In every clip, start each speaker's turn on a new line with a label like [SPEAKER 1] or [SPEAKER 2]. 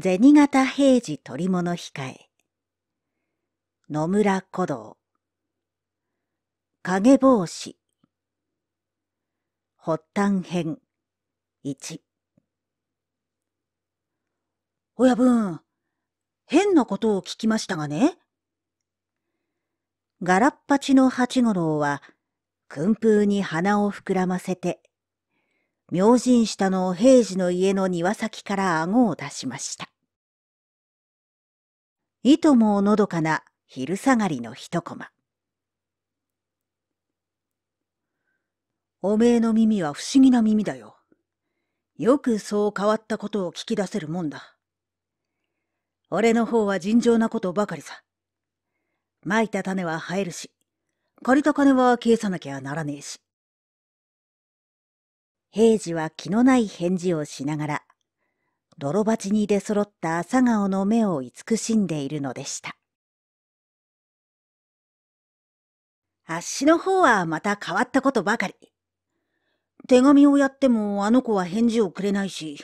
[SPEAKER 1] 銭形平次取物控え。野村古道。影帽子。発端編1。親分、変なことを聞きましたがね。ガラッパチの八五郎は、訓風に鼻を膨らませて、明神下の平次の家の庭先から顎を出しました。いとものどかな昼下がりの一コマ。おめえの耳は不思議な耳だよ。よくそう変わったことを聞き出せるもんだ。俺の方は尋常なことばかりさ。まいた種は生えるし、借りた金は消さなきゃならねえし。平次は気のない返事をしながら、泥鉢に出揃った朝顔の目を慈しんでいるのでした。あっしの方はまた変わったことばかり。手紙をやってもあの子は返事をくれないし、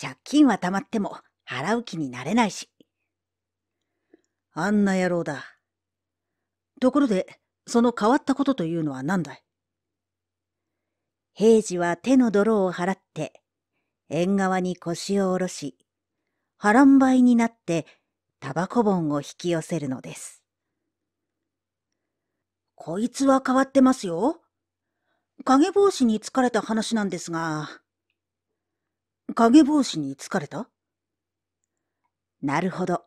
[SPEAKER 1] 借金はたまっても払う気になれないし。あんな野郎だ。ところで、その変わったことというのは何だい平次は手の泥を払って、縁側に腰を下ろし、波乱倍になってタバコ盆を引き寄せるのです。こいつは変わってますよ。影帽子に疲れた話なんですが。影帽子に疲れたなるほど。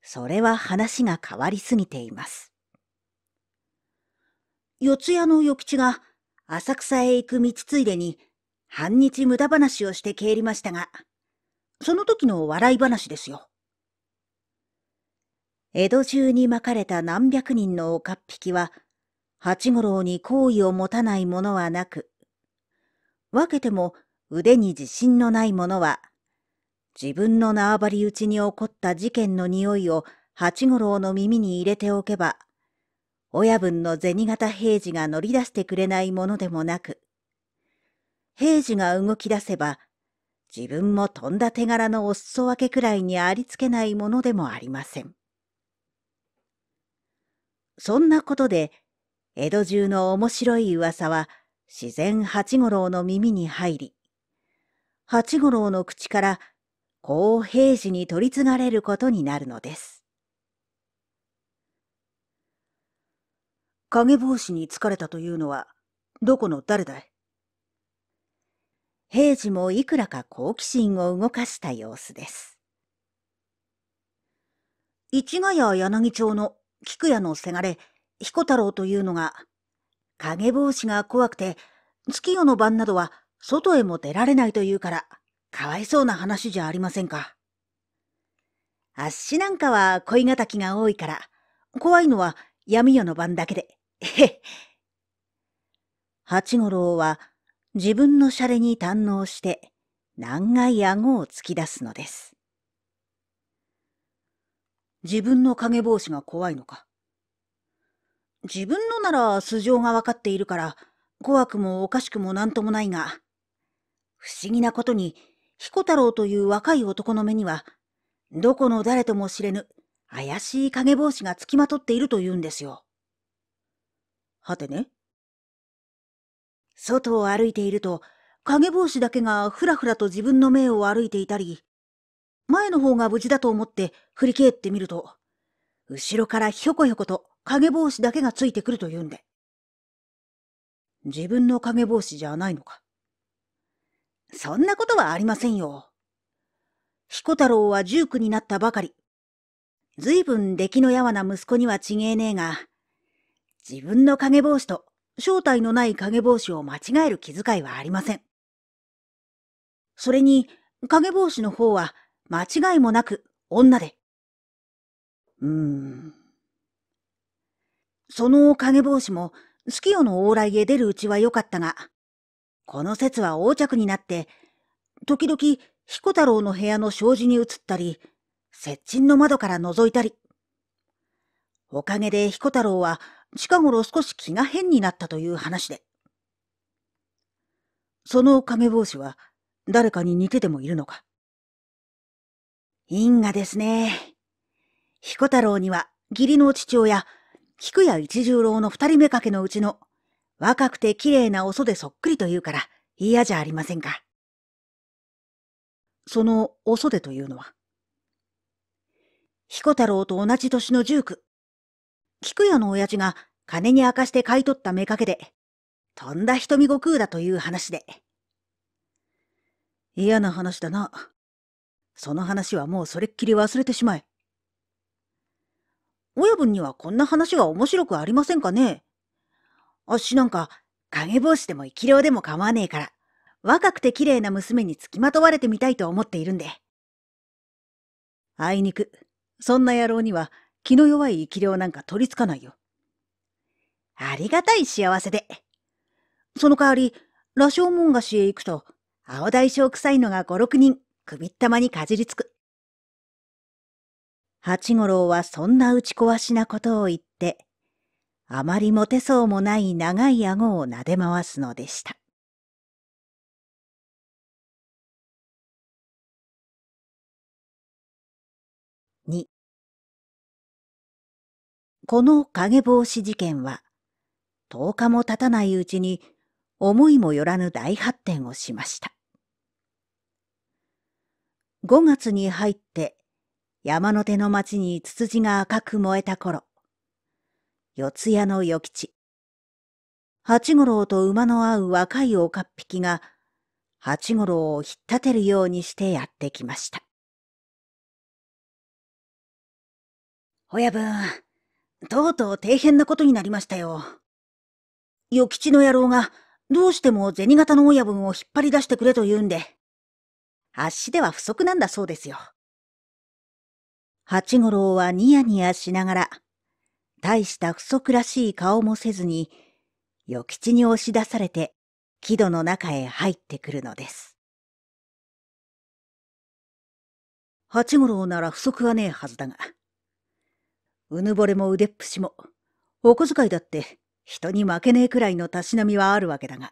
[SPEAKER 1] それは話が変わりすぎています。四谷の与吉が浅草へ行く道ついでに、半日無駄話をして帰りましたが、その時の笑い話ですよ。江戸中にまかれた何百人の岡っ引きは、八五郎に好意を持たない者はなく、分けても腕に自信のない者は、自分の縄張り打ちに起こった事件の匂いを八五郎の耳に入れておけば、親分の銭形平次が乗り出してくれないものでもなく、平次が動き出せば、自分もとんだ手柄のお裾分けくらいにありつけないものでもありません。そんなことで、江戸中の面白い噂は自然八五郎の耳に入り、八五郎の口からこう平次に取り継がれることになるのです。影帽子に疲れたというのは、どこの誰だい平次もいくらか好奇心を動かした様子です。市ヶ谷柳町の菊屋のせがれ、彦太郎というのが、影帽子が怖くて、月夜の晩などは外へも出られないというから、かわいそうな話じゃありませんか。あっしなんかは恋敵が多いから、怖いのは闇夜の晩だけで、え 八五郎は自分のシャレに堪能して、難解顎を突き出すのです。自分の影帽子が怖いのか。自分のなら素性がわかっているから、怖くもおかしくも何ともないが、不思議なことに、彦太郎という若い男の目には、どこの誰とも知れぬ怪しい影帽子がつきまとっているというんですよ。はてね。外を歩いていると、影帽子だけがふらふらと自分の目を歩いていたり、前の方が無事だと思って振り返ってみると、後ろからひょこひょこと影帽子だけがついてくると言うんで。自分の影帽子じゃないのか。そんなことはありませんよ。彦太郎は19になったばかり。ずいぶん出来のやわな息子にはちげえねえが、自分の影帽子と正体のない影帽子を間違える気遣いはありません。それに、影帽子の方は間違いもなく女で。うーん。その影帽子も月夜の往来へ出るうちは良かったが、この説は横着になって、時々彦太郎の部屋の障子に移ったり、接近の窓から覗いたり。おかげで彦太郎は近頃少し気が変になったという話で。その亀帽子は誰かに似ててもいるのか因果ですね。彦太郎には義理の父親、菊谷一十郎の二人目掛けのうちの若くて綺麗なおそでそっくりというから嫌じゃありませんか。そのおそでというのは彦太郎と同じ年の十九、菊屋の親父が金に明かして買い取った目かけで、とんだ瞳悟空だという話で。嫌な話だな。その話はもうそれっきり忘れてしまえ。親分にはこんな話は面白くありませんかねあっしなんか、影帽子でも生き量でも構わねえから、若くて綺麗な娘につきまとわれてみたいと思っているんで。あいにく、そんな野郎には気の弱い生き霊なんか取りつかないよ。ありがたい幸せで。その代わり、羅生門菓子へ行くと、青大将臭いのが五六人、首ったまにかじりつく。八五郎はそんな打ち壊しなことを言って、あまりモテそうもない長い顎を撫で回すのでした。2この影防止事件は、10日も経たないうちに思いもよらぬ大発展をしました。5月に入って山手の町にツツジが赤く燃えた頃、四谷の与吉、八五郎と馬の合う若い岡っ引きが八五郎を引っ立てるようにしてやってきました。親分、とうとう底辺なことになりましたよ。与吉の野郎が、どうしても銭形の親分を引っ張り出してくれと言うんで、足では不足なんだそうですよ。八五郎はニヤニヤしながら、大した不足らしい顔もせずに、与吉に押し出されて、木戸の中へ入ってくるのです。八五郎なら不足はねえはずだが、うぬぼれも腕っぷしも、お小遣いだって人に負けねえくらいのたしなみはあるわけだが。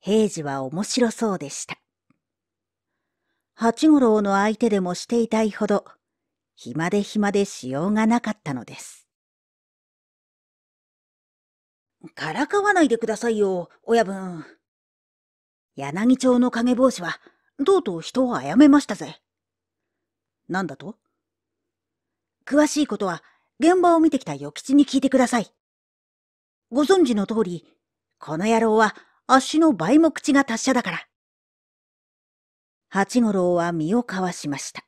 [SPEAKER 1] 平次は面白そうでした。八五郎の相手でもしていたいほど、暇で暇でしようがなかったのです。からかわないでくださいよ、親分。柳町の影帽子は、とうとう人を殺めましたぜ。なんだと詳しいことは現場を見てきた与吉に聞いてください。ご存知の通り、この野郎は足の倍も口が達者だから。八五郎は身を交わしました。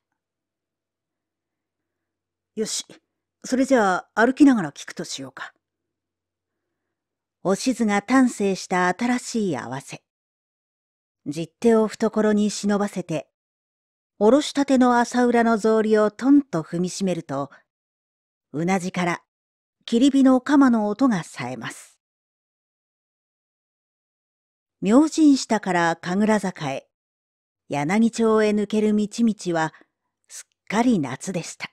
[SPEAKER 1] よし、それじゃあ歩きながら聞くとしようか。おしずが丹精した新しい合わせ。実手を懐に忍ばせておろしたての朝裏の草履をトンと踏みしめると、うなじから切り火の鎌の音がさえます。明神下から神楽坂へ、柳町へ抜ける道々は、すっかり夏でした。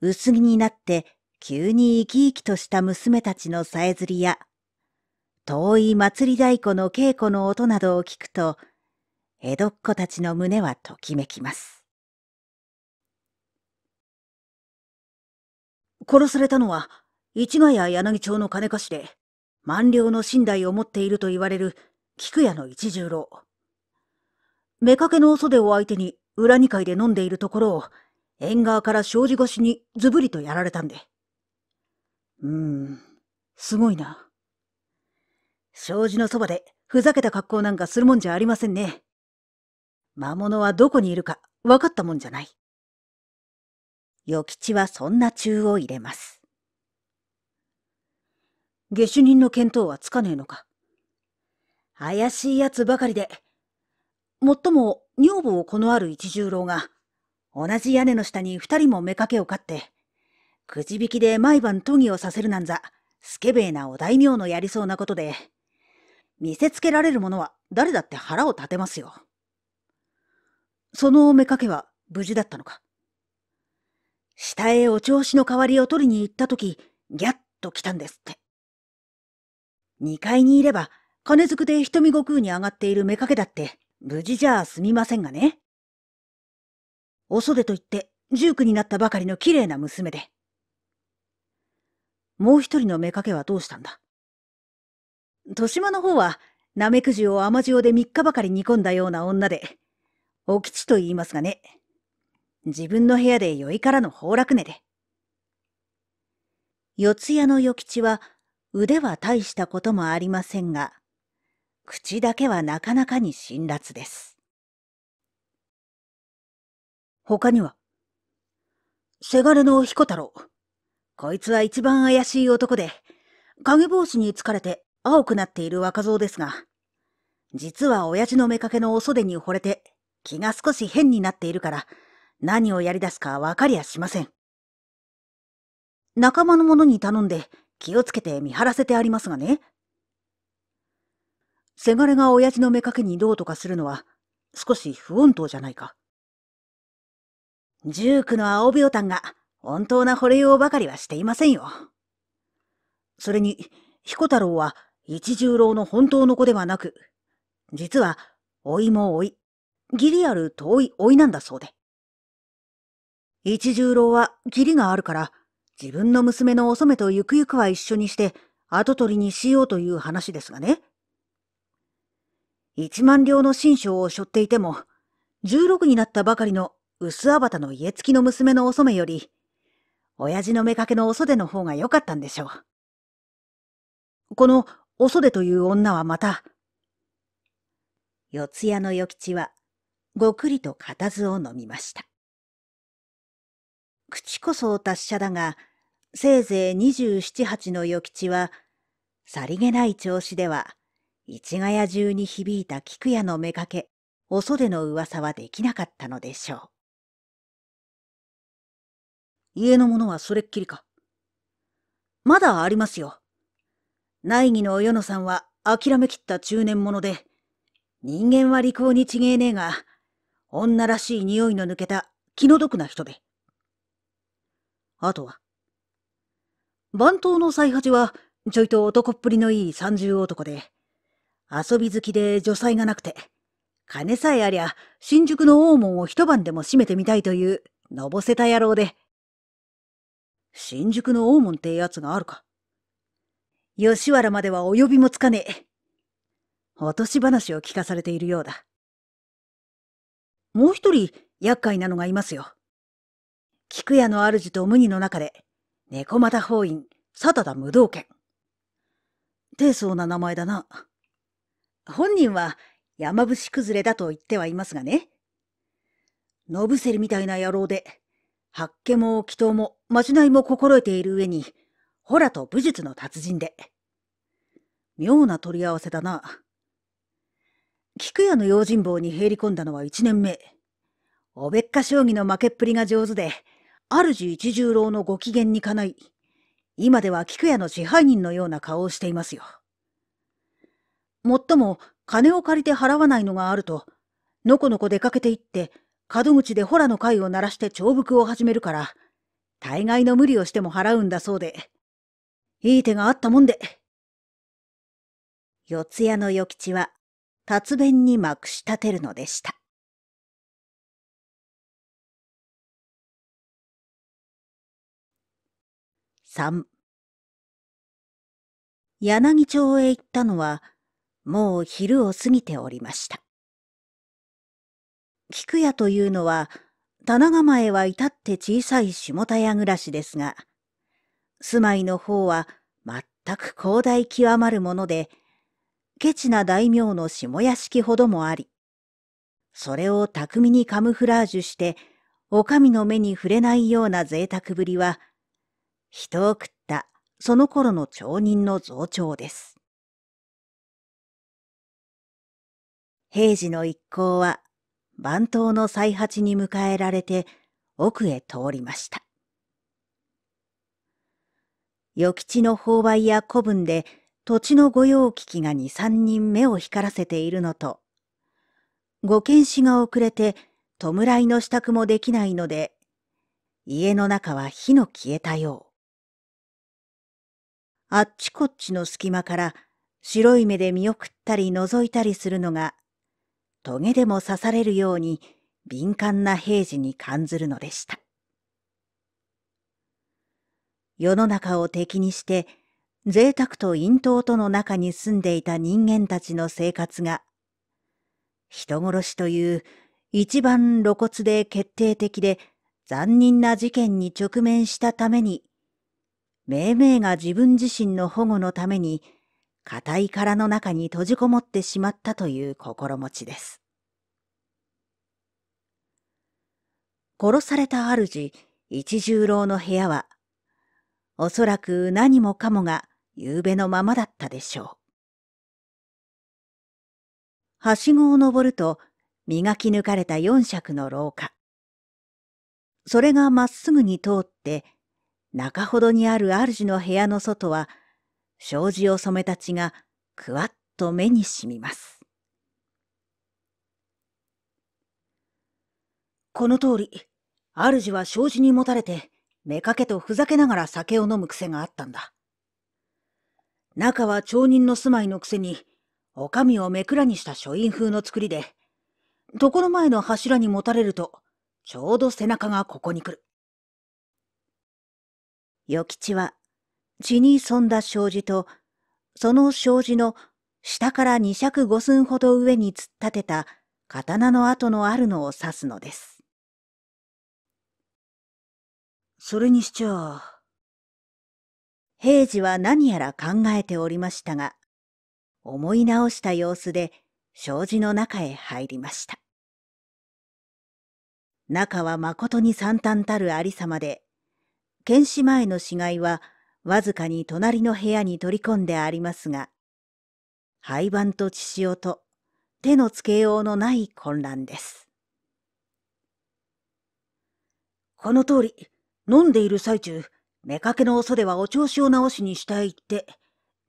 [SPEAKER 1] 薄着になって急に生き生きとした娘たちのさえずりや、遠い祭り太鼓の稽古の音などを聞くと、江戸っ子たちの胸はときめきます。殺されたのは、市ヶ谷柳町の金貸しで、万両の信頼を持っていると言われる菊屋の一十郎。妾のお袖を相手に裏二階で飲んでいるところを、縁側から障子越しにズブリとやられたんで。うーん、すごいな。障子のそばでふざけた格好なんかするもんじゃありませんね。魔物はどこにいるか分かったもんじゃない。与吉はそんな中を入れます。下手人の見当はつかねえのか怪しい奴ばかりで、もっとも女房をこのある一十郎が、同じ屋根の下に二人も目かけを飼って、くじ引きで毎晩研ぎをさせるなんざ、スケベーなお大名のやりそうなことで、見せつけられる者は誰だって腹を立てますよ。そのお妾は無事だったのか下へお調子の代わりを取りに行ったとき、ギャッと来たんですって。二階にいれば、金づくで瞳悟空に上がっている妾だって、無事じゃ済みませんがね。お袖と言って、十九になったばかりの綺麗な娘で。もう一人の妾はどうしたんだ豊島の方は、ナメクジを甘塩で三日ばかり煮込んだような女で、お吉と言いますがね。自分の部屋で酔いからの崩落寝で。四谷の与吉は腕は大したこともありませんが、口だけはなかなかに辛辣です。他には、せがれの彦太郎。こいつは一番怪しい男で、影帽子に疲れて青くなっている若造ですが、実は親父の妾のお袖に惚れて気が少し変になっているから、何をやり出すかわかりやしません。仲間の者に頼んで気をつけて見張らせてありますがね。せがれが親父の目かけにどうとかするのは少し不穏当じゃないか。ジュークの青病炭が本当な惚れようばかりはしていませんよ。それに、彦太郎は一十郎の本当の子ではなく、実は、老いも老い、義理ある遠い老いなんだそうで。一十郎は義理があるから、自分の娘のお染とゆくゆくは一緒にして、跡取りにしようという話ですがね。一万両の新章を背負っていても、十六になったばかりの薄あばたの家付きの娘のお染より、親父の妾のお袖の方が良かったんでしょう。このお袖という女はまた、四谷の与吉はごくりと固唾を飲みました。口こそ達者だが、せいぜい27、8の与吉は、さりげない調子では、市ヶ谷中に響いた菊屋の妾、お袖の噂はできなかったのでしょう。家の者はそれっきりか。まだありますよ。内儀の与野さんは諦めきった中年者で、人間は利口に違えねえが、女らしい匂いの抜けた気の毒な人で。あとは。番頭の才八は、ちょいと男っぷりのいい三重男で、遊び好きで女才がなくて、金さえありゃ、新宿の大門を一晩でも閉めてみたいという、のぼせた野郎で。新宿の大門ってやつがあるか。吉原まではお呼びもつかねえ。落とし話を聞かされているようだ。もう一人厄介なのがいますよ。菊屋の主と無二の中で、猫又法院、佐田田無道家。低層な名前だな。本人は山伏崩れだと言ってはいますがね。ノブセルみたいな野郎で、発家も祈祷もまじないも心得ている上に、ほらと武術の達人で。妙な取り合わせだな。菊屋の用心棒に入り込んだのは一年目。おべっか将棋の負けっぷりが上手で、主一十郎のご機嫌にかない、今では菊屋の支配人のような顔をしていますよ。もっとも、金を借りて払わないのがあると、のこのこ出かけていって、門口でほらの会を鳴らして長伏を始めるから、大概の無理をしても払うんだそうで、いい手があったもんで。四谷の与吉は達弁
[SPEAKER 2] にまくし立てるのでした。三。
[SPEAKER 1] 柳町へ行ったのはもう昼を過ぎておりました。菊屋というのは棚構えは至って小さい下田屋暮らしですが住まいの方は全く広大極まるものでケチな大名の下屋敷ほどもあり、それを巧みにカムフラージュして、お上の目に触れないような贅沢ぶりは、人を食ったその頃の町人の増長です。平時の一行は、番頭の再八に迎えられて、奥へ通りました。与吉の勾配や古文で、土地の御用聞きがに三人目を光らせているのと、ご剣士が遅れて弔いの支度もできないので、家の中は火の消えたよう。あっちこっちの隙間から白い目で見送ったり覗いたりするのが、棘でも刺されるように敏感な平時に感ずるのでした。世の中を敵にして贅沢と陰頭との中に住んでいた人間たちの生活が、人殺しという一番露骨で決定的で残忍な事件に直面したために、命名が自分自身の保護のために、固い殻の中に閉じこもってしまったという心持ちです。殺された主、一十郎の部屋は、おそらく何もかもが夕べのままだったでしょう。はしごを登ると、磨き抜かれた四尺の廊下。それがまっすぐに通って、中ほどにある主の部屋の外は、障子を染めた血がくわっと目にしみます。この通り、主は障子にもたれて、目かけとふざけながら酒を飲む癖があったんだ。中は町人の住まいのくせに、お上をめくらにした書院風の作りで、床の前の柱にもたれると、ちょうど背中がここに来る。与吉は、血に染んだ障子と、その障子の下から二尺五寸ほど上に突っ立てた刀の跡のあるのを指すのです。それにしちゃあ、平次は何やら考えておりましたが、思い直した様子で障子の中へ入りました。中は誠に惨憺たるありさまで、剣士前の死骸はわずかに隣の部屋に取り込んでありますが、廃盤と血潮と手のつけようのない混乱です。この通り、飲んでいる最中、妾のお袖はお調子を直しに下へ行って、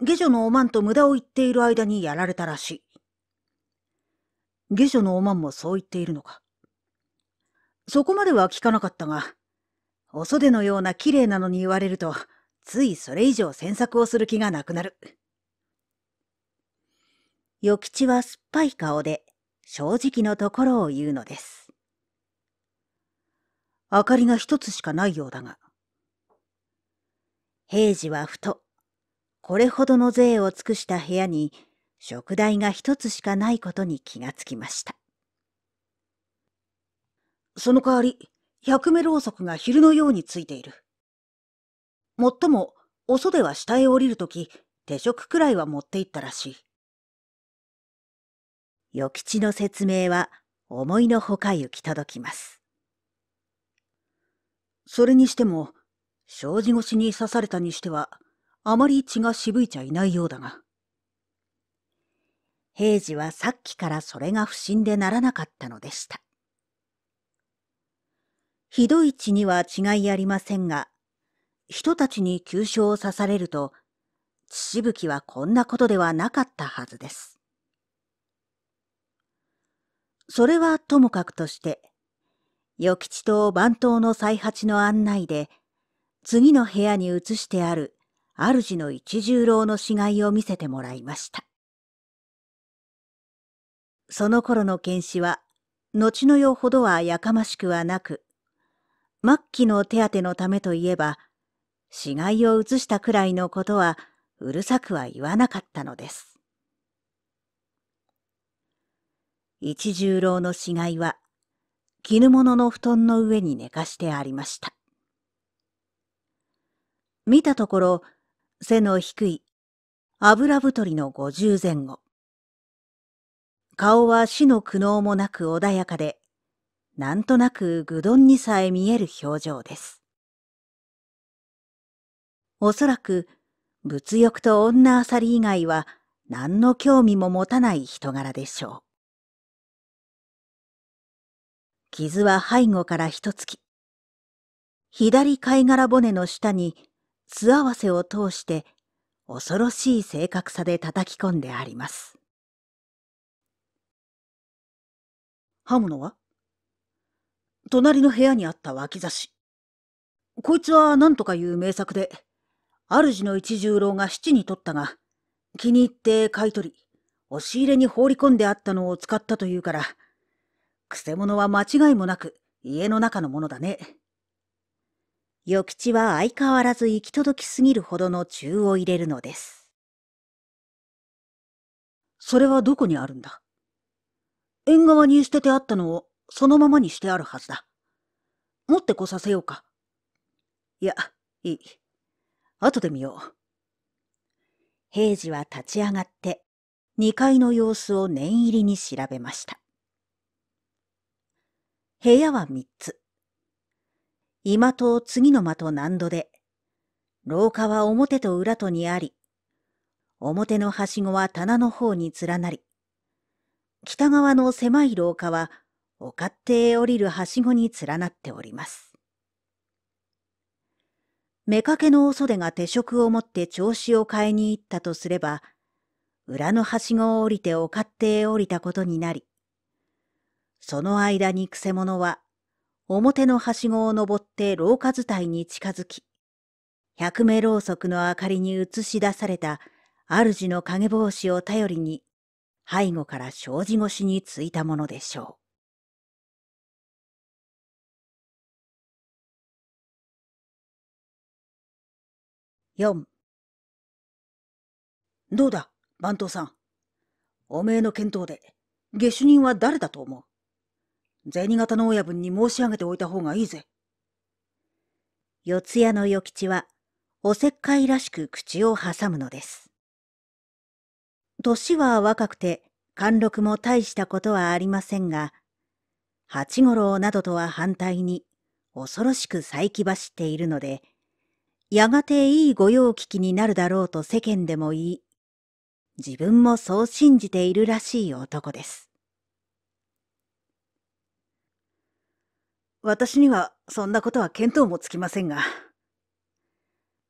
[SPEAKER 1] 下女のおまんと無駄を言っている間にやられたらしい。下女のおまんもそう言っているのか。そこまでは聞かなかったが、お袖のような綺麗なのに言われると、ついそれ以上詮索をする気がなくなる。与吉は酸っぱい顔で、正直のところを言うのです。明かりが一つしかないようだが、平次はふと、これほどの税を尽くした部屋に、食代が一つしかないことに気がつきました。その代わり、百目ろうそくが昼のようについている。もっとも、お袖は下へ降りるとき、手食くらいは持っていったらしい。与吉の説明は、思いのほか行き届きます。それにしても、障子越しに刺されたにしては、あまり血が渋いちゃいないようだが。平次はさっきからそれが不審でならなかったのでした。ひどい血には違いありませんが、人たちに急所を刺されると、血しぶきはこんなことではなかったはずです。それはともかくとして、与吉と番頭の再八の案内で、次の部屋に移してある主の一十郎の死骸を見せてもらいました。その頃の剣士は、後の世ほどはやかましくはなく、末期の手当のためといえば、死骸を移したくらいのことはうるさくは言わなかったのです。一十郎の死骸は、絹物の布団の上に寝かしてありました。見たところ、背の低い、油太りの五十前後。顔は死の苦悩もなく穏やかで、なんとなく愚鈍にさえ見える表情です。おそらく、物欲と女あさり以外は何の興味も持たない人柄でしょう。傷は背後から一つき。左貝殻骨の下に素合わせを通して恐ろしい正確さで叩き込んであります。刃物は隣の部屋にあった脇差し。こいつは何とかいう名作で、主の一十郎が七に取ったが、気に入って買い取り、押し入れに放り込んであったのを使ったというから、くせ者は間違いもなく家の中のものだね。与吉は相変わらず行き届きすぎるほどの宙を入れるのです。それはどこにあるんだ縁側に捨ててあったのをそのままにしてあるはずだ。持ってこさせようか。いや、いい。後で見よう。平次は立ち上がって2階の様子を念入りに調べました。部屋は3つ。今と次の間と難度で、廊下は表と裏とにあり、表のはしごは棚の方に連なり、北側の狭い廊下は、お勝手へ降りるはしごに連なっております。妾のお袖が手職を持って調子を変えに行ったとすれば、裏のはしごを降りてお勝手へ降りたことになり、その間にくせ者は表のはしごを登って廊下伝いに近づき、百目ろうそくの明かりに映し出された主の影帽子を頼りに、背後から障子越しについたものでしょう。四。どうだ、番頭さん。おめえの見当で、下手人は誰だと思う銭形の親分に申し上げておいた方がいいぜ。四谷の与吉は、おせっかいらしく口を挟むのです。年は若くて、貫禄も大したことはありませんが、八五郎などとは反対に、恐ろしく再起走っているので、やがていい御用聞きになるだろうと世間でも言い、自分もそう信じているらしい男です。私にはそんなことは見当もつきませんが。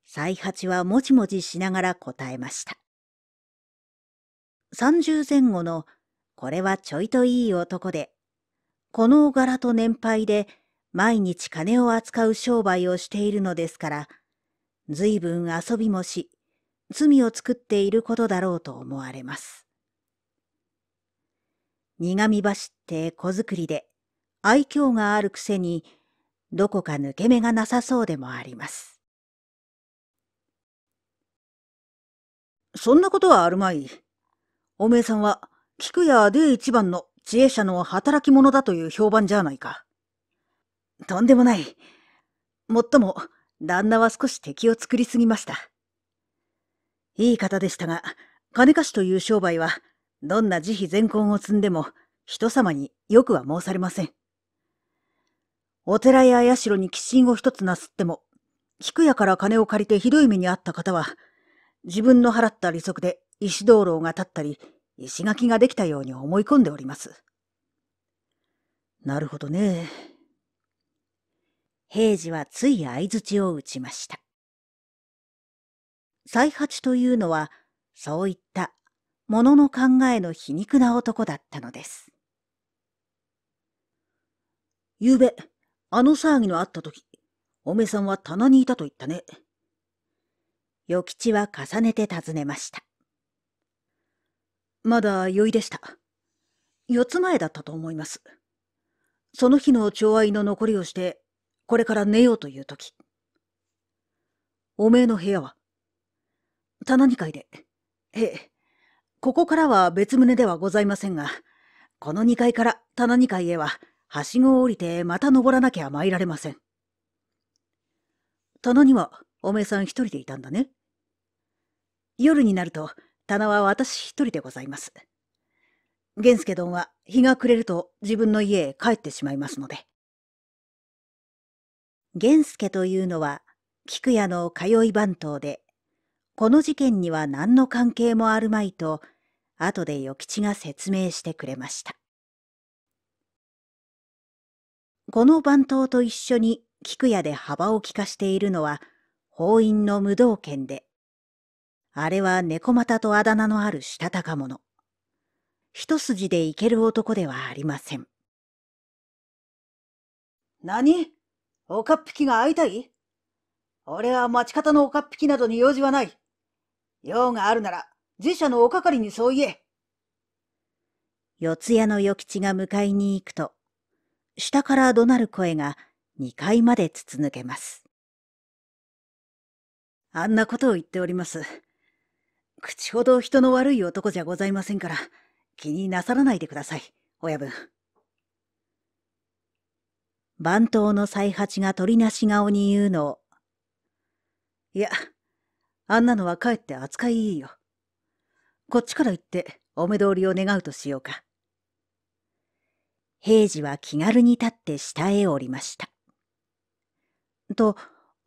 [SPEAKER 1] 再八はもじもじしながら答えました。三十前後のこれはちょいといい男で、この柄と年配で毎日金を扱う商売をしているのですから、ずいぶん遊びもし、罪を作っていることだろうと思われます。苦み走って小作りで、愛嬌があるくせに、どこか抜け目がなさそうでもあります。そんなことはあるまい。おめえさんは、菊屋で一番の知恵者の働き者だという評判じゃないか。とんでもない。もっとも、旦那は少し敵を作りすぎました。いい方でしたが、金貸しという商売は、どんな慈悲善根を積んでも、人様によくは申されません。お寺や社に寄進を一つなすっても、菊屋から金を借りてひどい目に遭った方は、自分の払った利息で石灯籠が立ったり、石垣ができたように思い込んでおります。なるほどね。平次はつい相槌を打ちました。再八というのは、そういったものの考えの皮肉な男だったのです。ゆうべ、あの騒ぎのあった時、おめさんは棚にいたと言ったね。与吉は重ねて尋ねました。まだ酔いでした。四つ前だったと思います。その日の調愛の残りをして、これから寝ようという時。おめえの部屋は棚二階で。ええ。ここからは別棟ではございませんが、この2階から棚二階へははしごを降りてまた登らなきゃ参られません。棚にはおめえさん一人でいたんだね。夜になると棚は私一人でございます。源助どは日が暮れると自分の家へ帰ってしまいますので。源助というのは菊屋の通い番頭で、この事件には何の関係もあるまいと、後で与吉が説明してくれました。この番頭と一緒に菊屋で幅を利かしているのは、法院の無道剣で、あれは猫股とあだ名のあるしたたか者。一筋でいける男ではありません。何おかっぴきが会いたい俺は町方のおかっぴきなどに用事はない。用があるなら、自社のお係にそう言え。四谷の与吉が迎えに行くと、下から怒鳴る声が2階まで筒抜けます。あんなことを言っております。口ほど人の悪い男じゃございませんから、気になさらないでください、親分。番頭の才八が鳥なし顔に言うのを。いや、あんなのはかえって扱いいいよ。こっちから行ってお目通りを願うとしようか。平次は気軽に立って下へ降りました。と、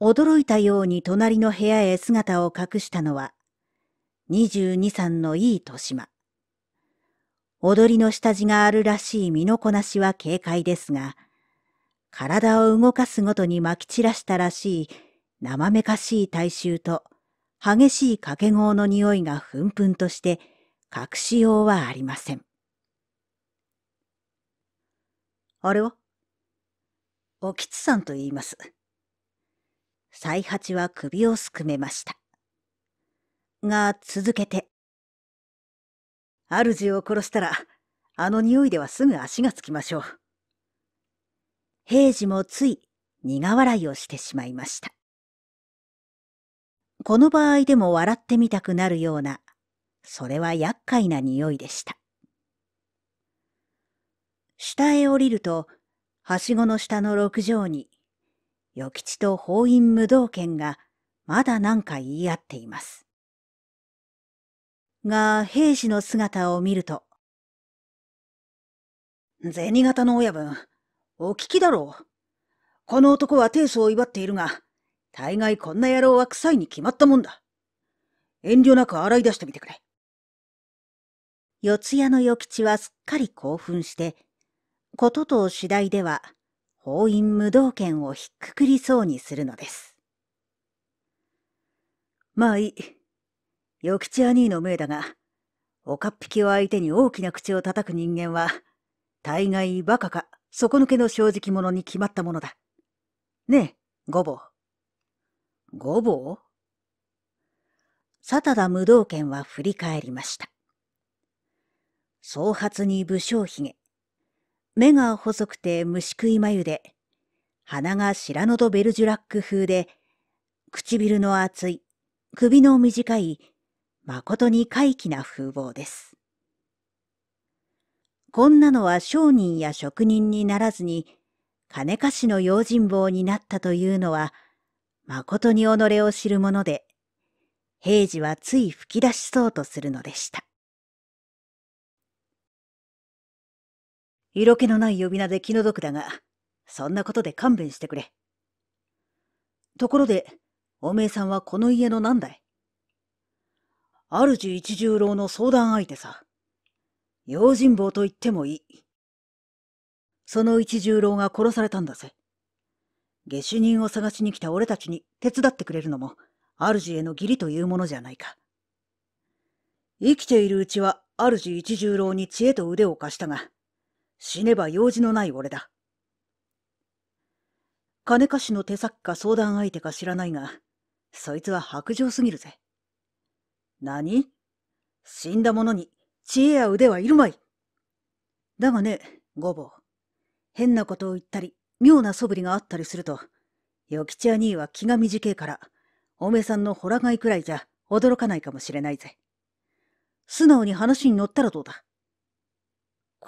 [SPEAKER 1] 驚いたように隣の部屋へ姿を隠したのは、22、3のいい年間。踊りの下地があるらしい身のこなしは軽快ですが、体を動かすごとに撒き散らしたらしい生めかしい体臭と激しい掛け声の匂いがふんふんとして隠しようはありません。あれはお吉さんと言います。才八は首をすくめました。が、続けて。主を殺したら、あの匂いではすぐ足がつきましょう。平次もつい苦笑いをしてしまいました。この場合でも笑ってみたくなるような、それは厄介な匂いでした。下へ降りると、はしごの下の六畳に、与吉と法院無道権がまだ何か言い合っています。が、兵士の姿を見ると、銭形の親分、お聞きだろう。この男は提訴を祝っているが、大概こんな野郎は臭いに決まったもんだ。遠慮なく洗い出してみてくれ。四谷の与吉はすっかり興奮して、ことと次第では、法院無道権をひっくくりそうにするのです。まあいい。与吉兄の命だが、おかっぴきを相手に大きな口を叩く人間は、大概馬鹿か、底抜けの正直者に決まったものだ。ねえ、ごぼう。ごぼう佐だ無道権は振り返りました。総髪に武将髭、目が細くて虫食い眉で、鼻が白のドベルジュラック風で、唇の厚い、首の短い、誠に怪奇な風貌です。こんなのは商人や職人にならずに、金貸しの用心棒になったというのは、誠に己を知るもので、平次はつい吹き出しそうとするのでした。色気のない呼び名で気の毒だが、そんなことで勘弁してくれ。ところで、おめえさんはこの家の何だい主一十郎の相談相手さ。用心棒と言ってもいい。その一十郎が殺されたんだぜ。下手人を探しに来た俺たちに手伝ってくれるのも、主への義理というものじゃないか。生きているうちは主一十郎に知恵と腕を貸したが、死ねば用事のない俺だ。金貸しの手先か相談相手か知らないが、そいつは白状すぎるぜ。何死んだ者に知恵や腕はいるまい。だがね、ごぼう。変なことを言ったり、妙な素振りがあったりすると、与吉兄は気が短えから、おめさんのほらがいくらいじゃ驚かないかもしれないぜ。素直に話に乗ったらどうだ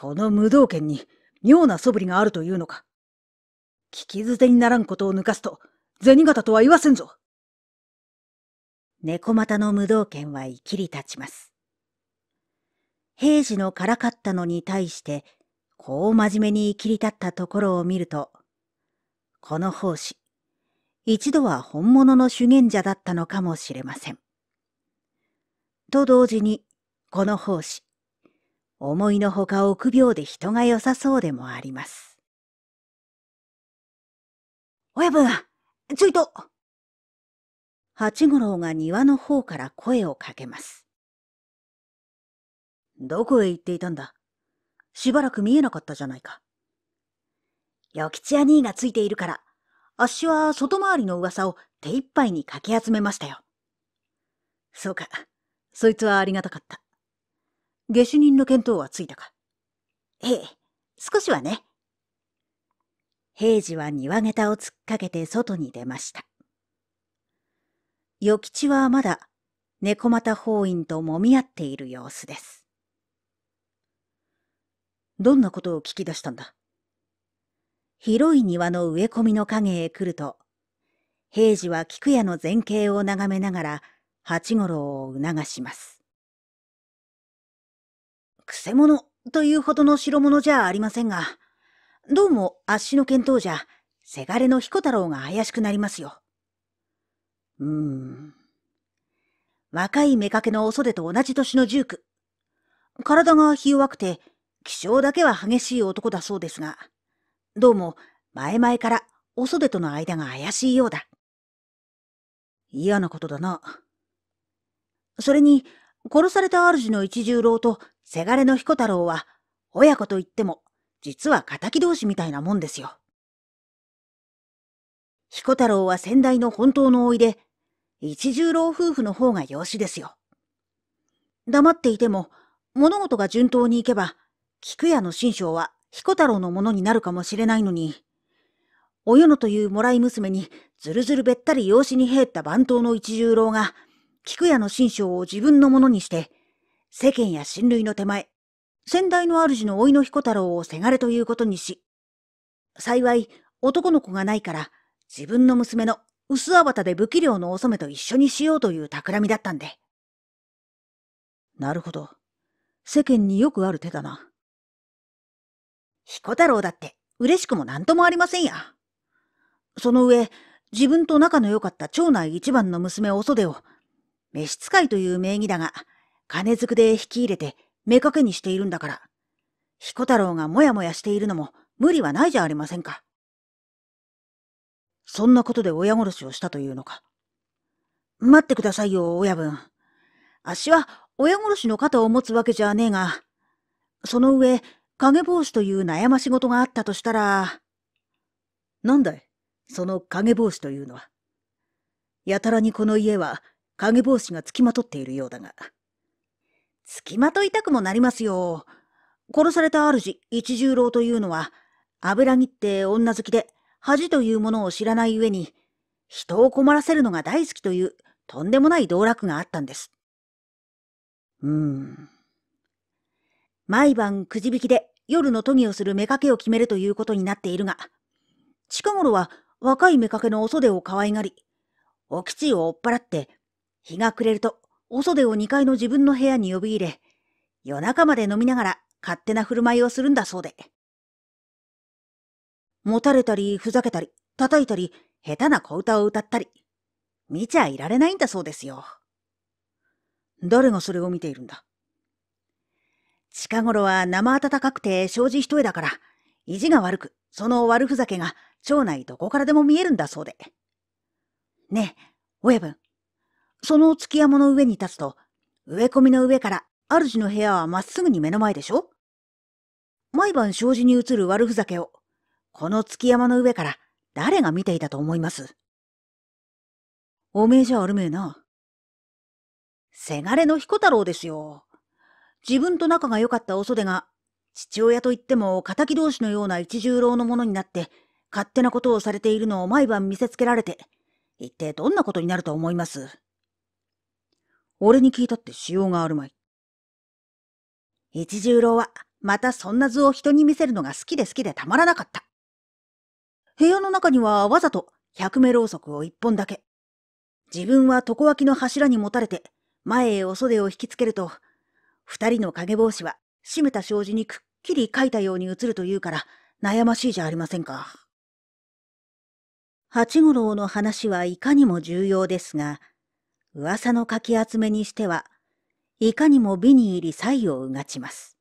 [SPEAKER 1] この無道剣に妙な素振りがあるというのか。聞き捨てにならんことを抜かすと、銭形とは言わせんぞ。猫股の無道剣は生きり立ちます。平時のからかったのに対して、こう真面目に生きり立ったところを見ると、この奉仕、一度は本物の修験者だったのかもしれません。と同時に、この奉仕、思いのほか臆病で人が良さそうでもあります。親分、ちょいと八五郎が庭の方から声をかけます。どこへ行っていたんだしばらく見えなかったじゃないか。与吉や兄がついているから、あっしは外回りの噂を手一杯にかき集めましたよ。そうか、そいつはありがたかった。下手人の見当はついたかええ、少しはね。平次は庭桁を突っかけて外に出ました。与吉はまだ猫又法院と揉み合っている様子です。どんなことを聞き出したんだ広い庭の植え込みの影へ来ると、平次は菊屋の前景を眺めながら、八五郎を促します。くせ者というほどの代物じゃありませんが、どうも圧死の見当じゃ、せがれの彦太郎が怪しくなりますよ。うーん。若い妾のお袖と同じ年のーク。体がひ弱くて、気性だけは激しい男だそうですが、どうも前々からお袖との間が怪しいようだ。嫌なことだな。それに、殺された主の一十郎とせがれの彦太郎は、親子といっても、実は敵同士みたいなもんですよ。彦太郎は先代の本当のおいで、一十郎夫婦の方が養子ですよ。黙っていても、物事が順当にいけば、菊屋の新章は彦太郎のものになるかもしれないのに、およのというもらい娘にずるずるべったり養子に入った番頭の一十郎が、菊屋の心象を自分のものにして、世間や親類の手前、先代の主の老いの彦太郎をせがれということにし、幸い男の子がないから、自分の娘の薄あばたで武器量のお染めと一緒にしようという企みだったんで。なるほど。世間によくある手だな。彦太郎だって嬉しくも何ともありませんや。その上、自分と仲の良かった町内一番の娘お袖を召使いという名義だが、金づくで引き入れて、目かけにしているんだから。彦太郎がもやもやしているのも無理はないじゃありませんか。そんなことで親殺しをしたというのか。待ってくださいよ、親分。あっしは親殺しの肩を持つわけじゃねえが、その上、影帽子という悩まし事があったとしたら、なんだい、その影帽子というのは。やたらにこの家は影帽子がつきまとっているようだが。つきまといたくもなりますよ。殺された主、一十郎というのは、油切って女好きで、恥というものを知らない上に、人を困らせるのが大好きという、とんでもない道楽があったんです。うーん。毎晩くじ引きで夜の研ぎをする妾を決めるということになっているが、近頃は若い妾のお袖を可愛がり、お吉を追っ払って日が暮れると、お袖を2階の自分の部屋に呼び入れ、夜中まで飲みながら勝手な振る舞いをするんだそうで。持たれたり、ふざけたり、叩いたり、下手な小歌を歌ったり、見ちゃいられないんだそうですよ。誰がそれを見ているんだ近頃は生暖かくて障子一重だから、意地が悪く、その悪ふざけが町内どこからでも見えるんだそうで。ねえ、親分、その月山の上に立つと、植え込みの上から主の部屋はまっすぐに目の前でしょ毎晩障子に映る悪ふざけを、この築山の上から誰が見ていたと思いますおめえじゃあるめえな。せがれの彦太郎ですよ。自分と仲が良かったお袖が、父親といっても敵同士のような一十郎のものになって、勝手なことをされているのを毎晩見せつけられて、一体どんなことになると思います俺に聞いたってしようがあるまい。一十郎は、またそんな図を人に見せるのが好きで好きでたまらなかった。部屋の中にはわざと百目ろうそくを一本だけ。自分は床脇の柱にもたれて、前へお袖を引きつけると、二人の影帽子は閉めた障子にくっきり書いたように映るというから、悩ましいじゃありませんか。八五郎の話はいかにも重要ですが、噂のかき集めにしては、いかにも美に入り才をうがちます。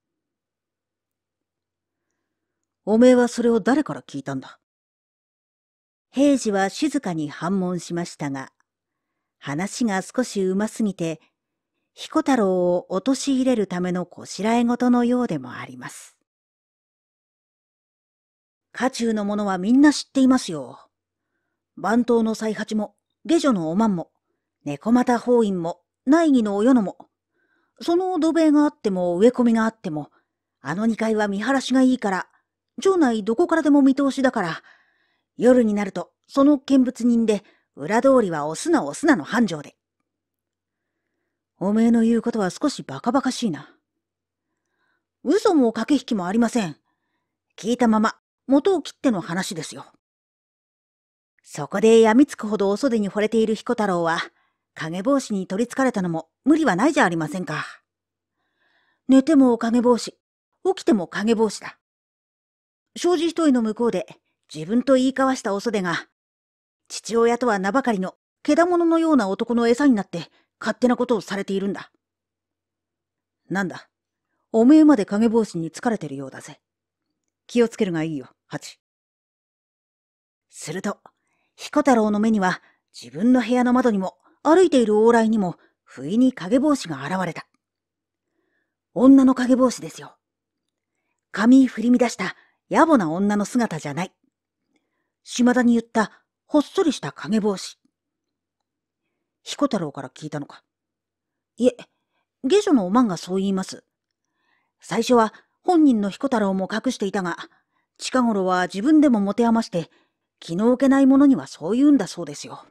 [SPEAKER 1] おめえはそれを誰から聞いたんだ平次は静かに反問しましたが、話が少しうますぎて、彦太郎を陥れるためのこしらえ事のようでもあります。家中の者はみんな知っていますよ。番頭の才八も、下女のおまんも、猫又法院も、内儀のお世のも、その土塀があっても植え込みがあっても、あの2階は見晴らしがいいから、町内どこからでも見通しだから、夜になるとその見物人で、裏通りはおすなおすなの繁盛で。おめえの言うことは少しバカバカしいな。嘘も駆け引きもありません。聞いたまま、元を切っての話ですよ。そこで病みつくほどお袖に惚れている彦太郎は、影帽子に取りつかれたのも無理はないじゃありませんか。寝ても影帽子、起きても影帽子だ。障子一人の向こうで自分と言い交わしたおでが、父親とは名ばかりの獣ものような男の餌になって勝手なことをされているんだ。なんだ、おめえまで影帽子に疲れてるようだぜ。気をつけるがいいよ、チ。すると、彦太郎の目には自分の部屋の窓にも歩いている往来にも、不意に影帽子が現れた。女の影帽子ですよ。髪振り乱した野暮な女の姿じゃない。島田に言ったほっそりした影帽子。彦太郎から聞いたのか。いえ、下女のおまんがそう言います。最初は本人の彦太郎も隠していたが、近頃は自分でも持て余して、気の置けないものにはそう言うんだそうですよ。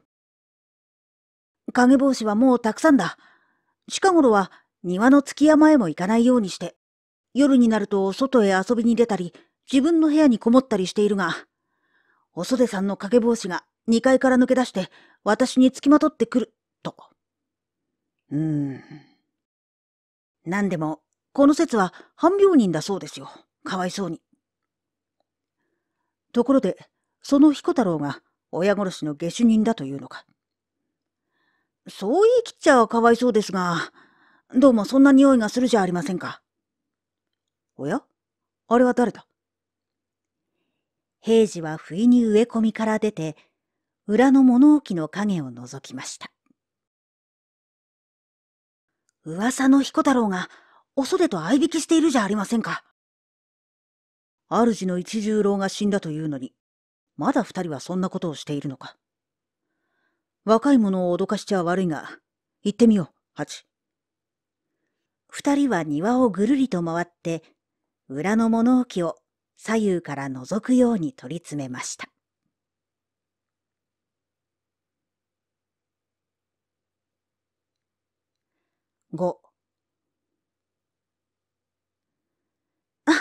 [SPEAKER 1] 影帽子はもうたくさんだ。近頃は庭の月山へも行かないようにして、夜になると外へ遊びに出たり、自分の部屋にこもったりしているが、お袖さんの影帽子が2階から抜け出して、私につきまとってくる、と。うーん。なんでも、この説は半病人だそうですよ。かわいそうに。ところで、その彦太郎が親殺しの下手人だというのか。そう言い切っちゃかわいそうですが、どうもそんな匂いがするじゃありませんか。おやあれは誰だ平次は不意に植え込みから出て、裏の物置の影を覗きました。噂の彦太郎が、お袖と相引きしているじゃありませんか。主の一十郎が死んだというのに、まだ二人はそんなことをしているのか。若い者を脅かしちゃ悪いが、行ってみよう、八。二人は庭をぐるりと回って、裏の物置を左右から覗くように取り詰めました。五。あ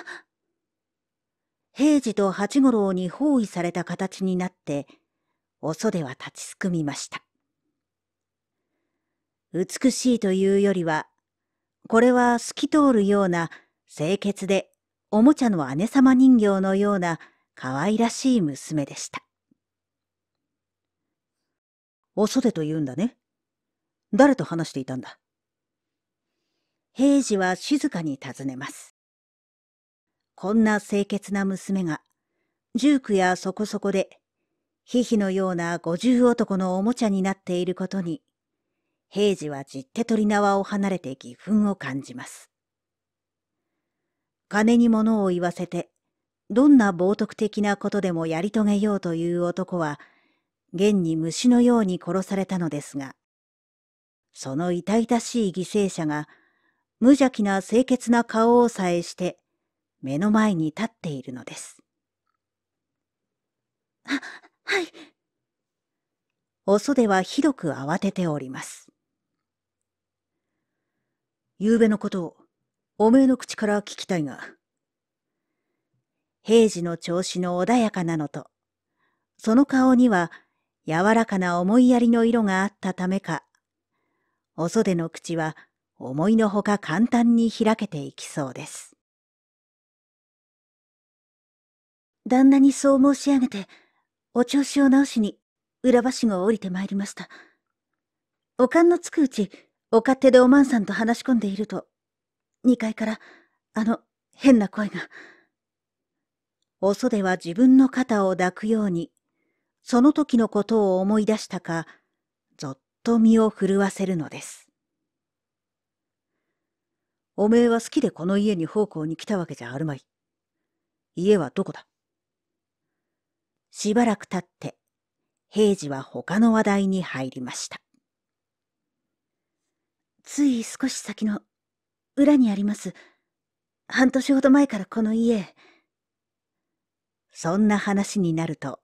[SPEAKER 1] 平次と八五郎に包囲された形になって、お袖は立ちすくみました。美しいというよりは、これは透き通るような清潔でおもちゃの姉様人形のような可愛らしい娘でした。お袖と言うんだね。誰と話していたんだ平次は静かに尋ねます。こんな清潔な娘が、19やそこそこで、ヒヒのような五十男のおもちゃになっていることに、平次はじって鳥縄を離れて義憤を感じます。金に物を言わせて、どんな冒涜的なことでもやり遂げようという男は、現に虫のように殺されたのですが、その痛々しい犠牲者が、無邪気な清潔な顔をさえして、目の前に立っているのです。はい。お袖はひどく慌てております。昨べのことを、おめえの口から聞きたいが。平時の調子の穏やかなのと、その顔には柔らかな思いやりの色があったためか、お袖の口は思いのほか簡単に開けていきそうです。旦那にそう申し上げて、お調子を直しに、裏橋を降りてまいりました。おかんのつくうち、お勝手でおまんさんと話し込んでいると、2階から、あの、変な声が。お袖は自分の肩を抱くように、その時のことを思い出したか、ぞっと身を震わせるのです。おめえは好きでこの家に奉公に来たわけじゃあるまい。家はどこだしばらくたって、平次は他の話題に入りました。つい少し先の裏にあります。半年ほど前からこの家そんな話になると、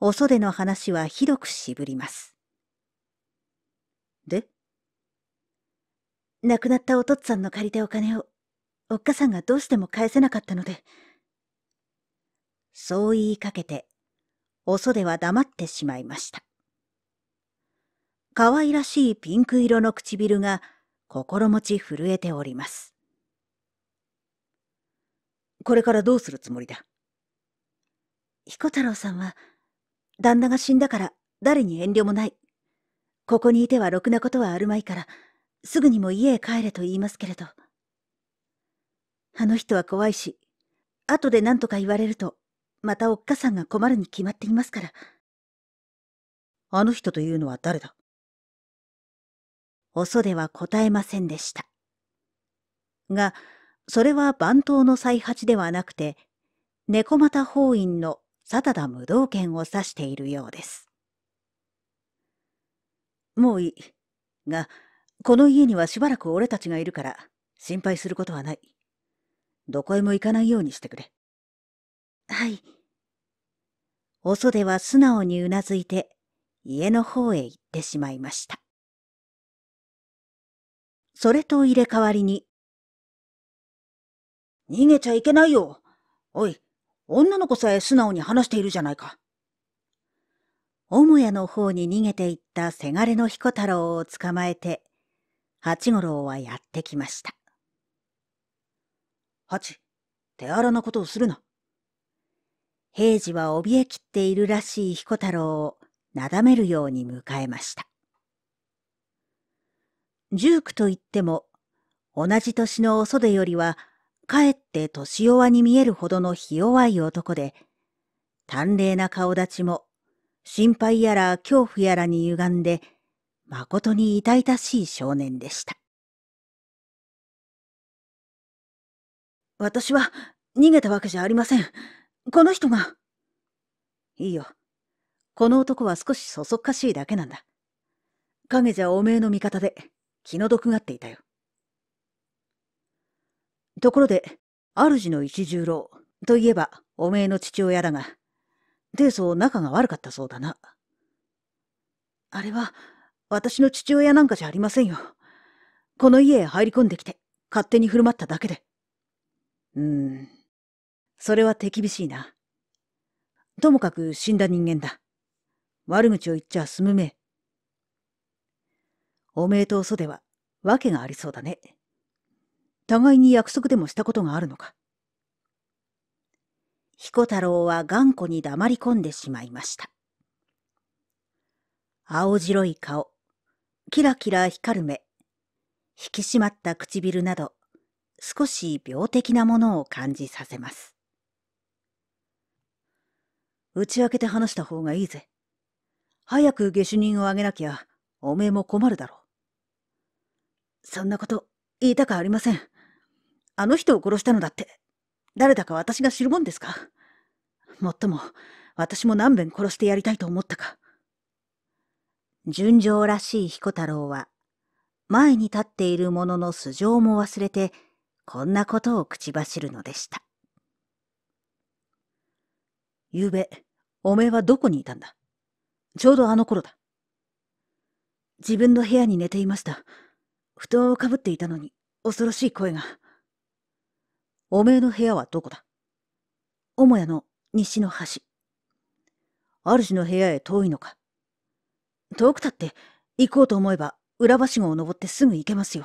[SPEAKER 1] お袖の話はひどく渋ります。で亡くなったお父っつぁんの借りたお金を、おっかさんがどうしても返せなかったので。そう言いかけて、お袖は黙ってしまいました。可愛らしいピンク色の唇が心持ち震えております。これからどうするつもりだ彦太郎さんは、旦那が死んだから誰に遠慮もない。ここにいてはろくなことはあるまいから、すぐにも家へ帰れと言いますけれど。あの人は怖いし、後で何とか言われるとまたおっかさんが困るに決まっていますから。あの人というのは誰だお袖は答えませんでした。が、それは番頭の再八ではなくて、猫又法院の佐田無道剣を指しているようです。もういい。が、この家にはしばらく俺たちがいるから、心配することはない。どこへも行かないようにしてくれ。はい。お袖は素直にうなずいて、家の方へ行ってしまいました。それと入れ替わりに、逃げちゃいけないよ。おい、女の子さえ素直に話しているじゃないか。母屋の方に逃げていったせがれの彦太郎を捕まえて、八五郎はやってきました。八、手荒なことをするな。平次は怯えきっているらしい彦太郎をなだめるように迎えました。十九といっても、同じ年のお袖よりは、かえって年弱に見えるほどのひ弱い男で、端麗な顔立ちも、心配やら恐怖やらに歪んで、まことに痛々しい少年でした。私は逃げたわけじゃありません。この人が。いいよ。この男は少しそそっかしいだけなんだ。影じゃおめえの味方で気の毒がっていたよ。ところで、主の一十郎といえばおめえの父親だが、定祖仲が悪かったそうだな。あれは私の父親なんかじゃありませんよ。この家へ入り込んできて勝手に振る舞っただけで。うーん。それは手厳しいな。ともかく死んだ人間だ。悪口を言っちゃ済むめ。おめえと袖は、わけがありそうだね。互いに約束でもしたことがあるのか。彦太郎は頑固に黙り込んでしまいました。青白い顔、キラキラ光る目、引き締まった唇など、少し病的なものを感じさせます。打ち明けて話した方がいいぜ。早く下手人をあげなきゃ、おめえも困るだろう。そんなこと、言いたくありません。あの人を殺したのだって、誰だか私が知るもんですか。もっとも、私も何べん殺してやりたいと思ったか。純情らしい彦太郎は、前に立っているものの素性も忘れて、こんなことを口走るのでした。ゆうべ、おめえはどこにいたんだちょうどあの頃だ。自分の部屋に寝ていました。布団をかぶっていたのに、恐ろしい声が。おめえの部屋はどこだ母屋の西の端。主の部屋へ遠いのか遠くたって行こうと思えば裏橋号を登ってすぐ行けますよ。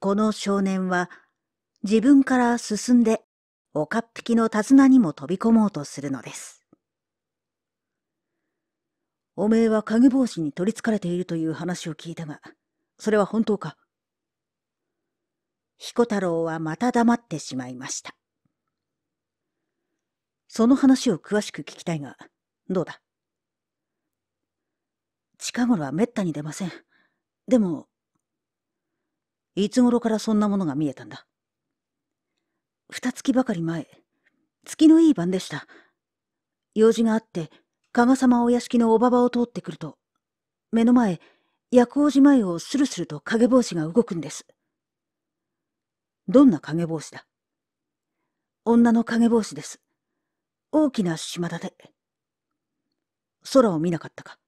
[SPEAKER 1] この少年は自分から進んで岡っ引きの手綱にも飛び込もうとするのです。おめえは影帽子に取りつかれているという話を聞いたが、それは本当か彦太郎はまた黙ってしまいました。その話を詳しく聞きたいが、どうだ近頃はめったに出ません。でも、いつ頃からそんなものが見えたんだ二月ばかり前、月のいい晩でした。用事があって、加賀様お屋敷のおばばを通ってくると、目の前、薬王寺前をスルスルと影帽子が動くんです。どんな影帽子だ女の影帽子です。大きな島立て。空を見なかったか。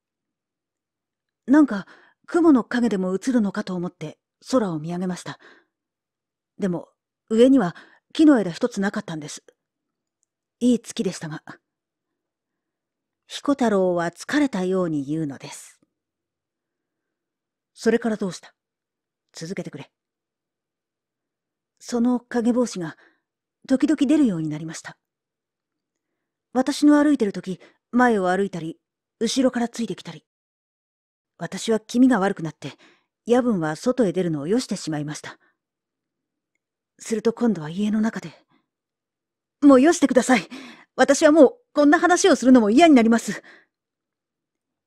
[SPEAKER 1] なんか、雲の影でも映るのかと思って空を見上げました。でも、上には木の枝一つなかったんです。いい月でしたが。彦太郎は疲れたように言うのです。それからどうした続けてくれ。その影帽子が時々出るようになりました。私の歩いてる時、前を歩いたり、後ろからついてきたり。私は気味が悪くなって、夜分は外へ出るのをよしてしまいました。すると今度は家の中で。もうよしてください。私はもうこんな話をするのも嫌になります。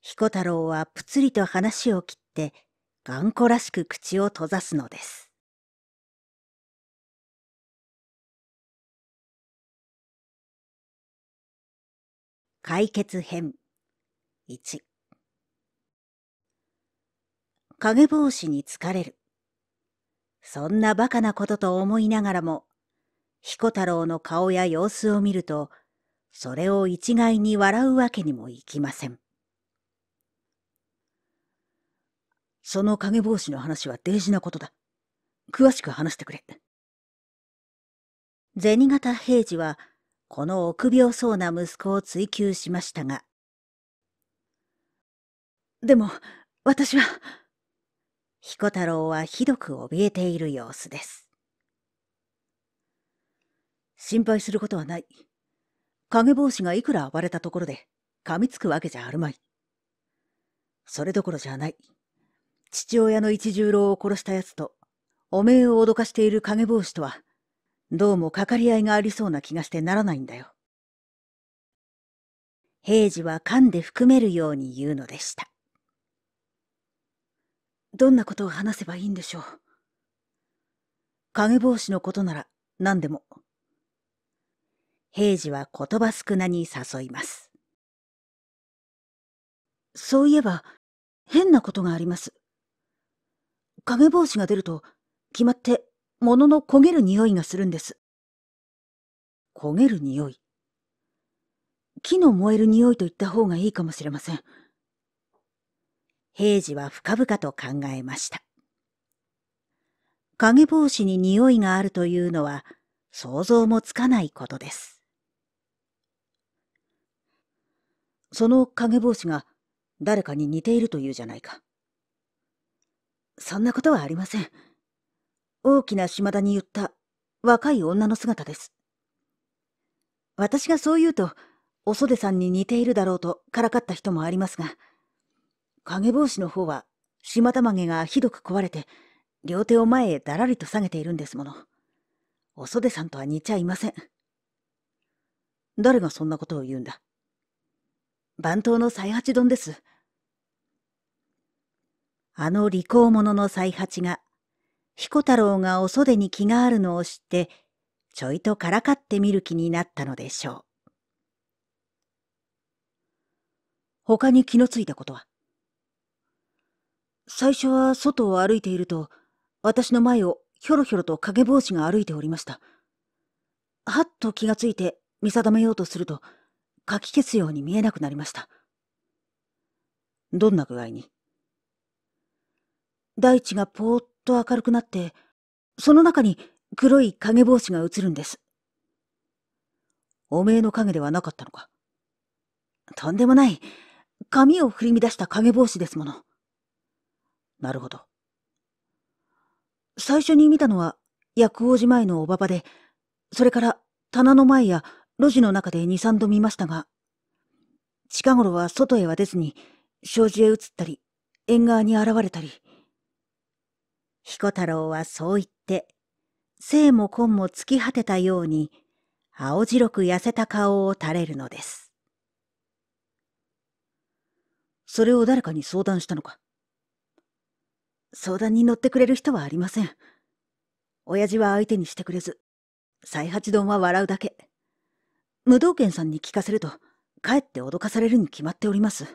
[SPEAKER 1] 彦太郎はぷつりと話を切って、頑固らしく口を閉ざすのです。
[SPEAKER 2] 解決編
[SPEAKER 1] 1影帽子に疲れるそんなバカなことと思いながらも、彦太郎の顔や様子を見ると、それを一概に笑うわけにもいきません。その影帽子の話は大事なことだ。詳しく話してくれ。銭形平次は、この臆病そうな息子を追求しましたが。でも、私は。彦太郎はひどく怯えている様子です。心配することはない。影帽子がいくら暴れたところで噛みつくわけじゃあるまい。それどころじゃない。父親の一十郎を殺した奴と、おめえを脅かしている影帽子とは、どうもかかり合いがありそうな気がしてならないんだよ。平次は噛んで含めるように言うのでした。どんなことを話せばいいんでしょう。影帽子のことなら何でも。平次は言葉少なに誘います。そういえば、変なことがあります。影帽子が出ると、決まって物の焦げる匂いがするんです。焦げる匂い。木の燃える匂いと言った方がいいかもしれません。平次は深々と考えました。影帽子に匂いがあるというのは想像もつかないことです。その影帽子が誰かに似ているというじゃないか。そんなことはありません。大きな島田に言った若い女の姿です。私がそう言うと、お袖さんに似ているだろうとからかった人もありますが、影帽子の方は、島田曲がひどく壊れて、両手を前へだらりと下げているんですもの。お袖さんとは似ちゃいません。誰がそんなことを言うんだ番頭の才八丼です。あの利口者の才八が、彦太郎がお袖に気があるのを知って、ちょいとからかってみる気になったのでしょう。他に気のついたことは最初は外を歩いていると、私の前をひょろひょろと影帽子が歩いておりました。はっと気がついて見定めようとすると、かき消すように見えなくなりました。どんな具合に大地がぽーっと明るくなって、その中に黒い影帽子が映るんです。おめえの影ではなかったのかとんでもない。髪を振り乱した影帽子ですもの。なるほど。最初に見たのは、薬王寺前のおばばで、それから棚の前や路地の中で2、3度見ましたが、近頃は外へは出ずに、障子へ移ったり、縁側に現れたり。彦太郎はそう言って、生も根も突き果てたように、青白く痩せた顔を垂れるのです。それを誰かに相談したのか相談に乗ってくれる人はありません。親父は相手にしてくれず、再八丼は笑うだけ。無道圏さんに聞かせると、かえって脅かされるに決まっております。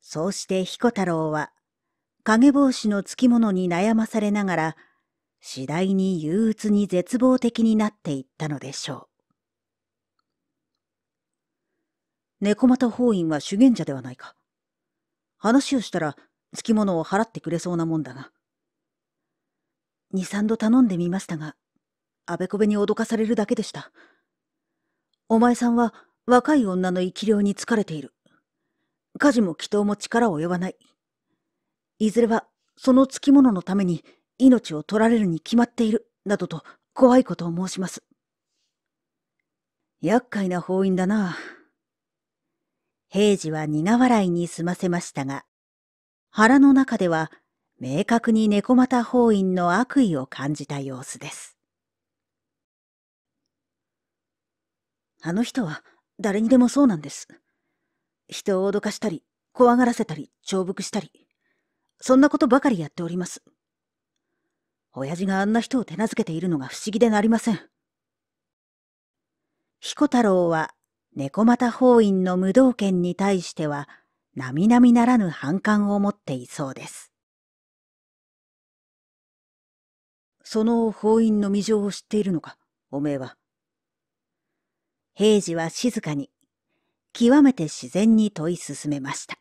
[SPEAKER 1] そうして彦太郎は、影帽子のつきものに悩まされながら、次第に憂鬱に絶望的になっていったのでしょう。猫又法院は修験者ではないか。話をしたらつきものを払ってくれそうなもんだが二三度頼んでみましたがあべこべに脅かされるだけでしたお前さんは若い女の生き量に疲れている家事も祈祷も力を及ばないいずれはそのつきもののために命を取られるに決まっているなどと怖いことを申します厄介な法院だな平次は苦笑いに済ませましたが、腹の中では明確に猫又法院の悪意を感じた様子です。あの人は誰にでもそうなんです。人を脅かしたり、怖がらせたり、重複したり、そんなことばかりやっております。親父があんな人を手なずけているのが不思議でなりません。彦太郎は猫又法院の無道権に対しては、並々ならぬ反感を持っていそうです。その法院の未情を知っているのか、おめえは。平次は静かに、極めて自然に問い進めました。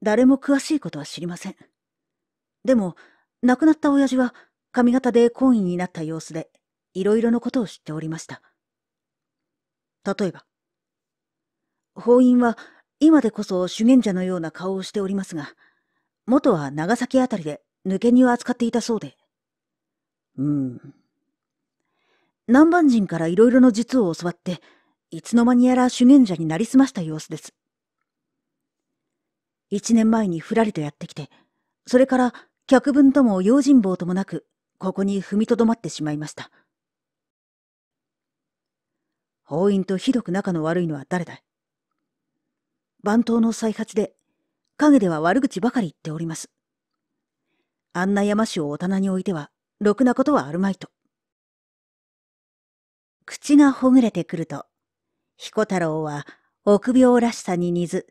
[SPEAKER 1] 誰も詳しいことは知りません。でも、亡くなった親父は髪型で懇意になった様子で、いろいろなことを知っておりました。例えば。法院は今でこそ修験者のような顔をしておりますが、元は長崎あたりで抜け荷を扱っていたそうで。うん。南蛮人から色々の術を教わって、いつの間にやら修験者になりすました様子です。一年前にふらりとやってきて、それから客分とも用心棒ともなく、ここに踏みとどまってしまいました。法院とひどく仲の悪いのは誰だ番頭の再発で、陰では悪口ばかり言っております。あんな山氏をお棚に置いては、ろくなことはあるまいと。口がほぐれてくると、彦太郎は臆病らしさに似ず、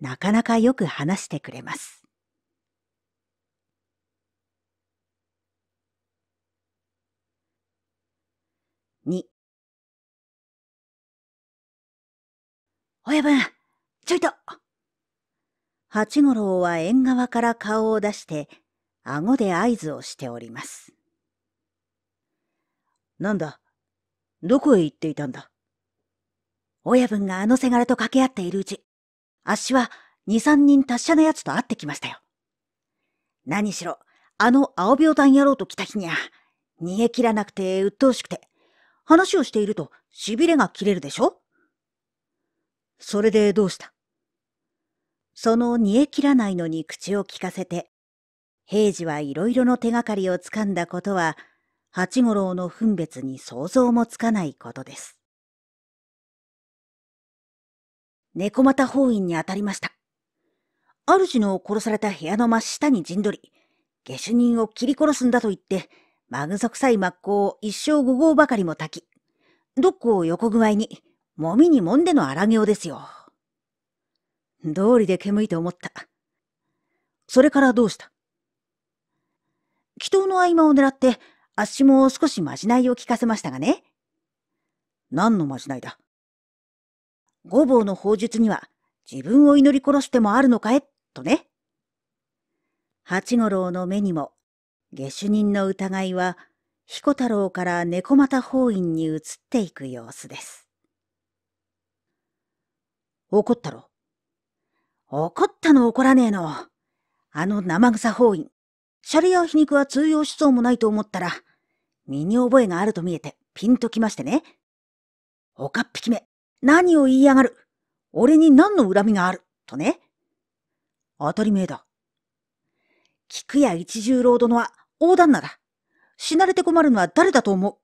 [SPEAKER 1] なかなかよく話してくれます。2親分、ちょいと。八五郎は縁側から顔を出して、顎で合図をしております。なんだどこへ行っていたんだ親分があのせがれと掛け合っているうち、あっしは二三人達者の奴と会ってきましたよ。何しろ、あの青病団野郎と来た日にゃ、逃げ切らなくて鬱陶しくて、話をしていると痺れが切れるでしょそれでどうしたその煮え切らないのに口を利かせて、平次はいろいろの手がかりをつかんだことは、八五郎の分別に想像もつかないことです。猫又法院に当たりました。主の殺された部屋の真下に陣取り、下手人を切り殺すんだと言って、まぐそくさい真っ向を一生五合ばかりも焚き、どっこを横具合に、もみにもんでの荒行ですよ。道理で煙いと思った。それからどうした祈祷の合間を狙って、あっしも少しまじないを聞かせましたがね。何のまじないだ五うの法術には、自分を祈り殺してもあるのかえ、とね。八五郎の目にも、下手人の疑いは、彦太郎から猫又法院に移っていく様子です。怒ったろ。怒ったの怒らねえの。あの生臭法院。シャリや皮肉は通用しそうもないと思ったら、身に覚えがあると見えてピンときましてね。おかっぴきめ。何を言いやがる。俺に何の恨みがある。とね。当たり前だ。菊屋一十郎殿は大旦那だ。死なれて困るのは誰だと思う。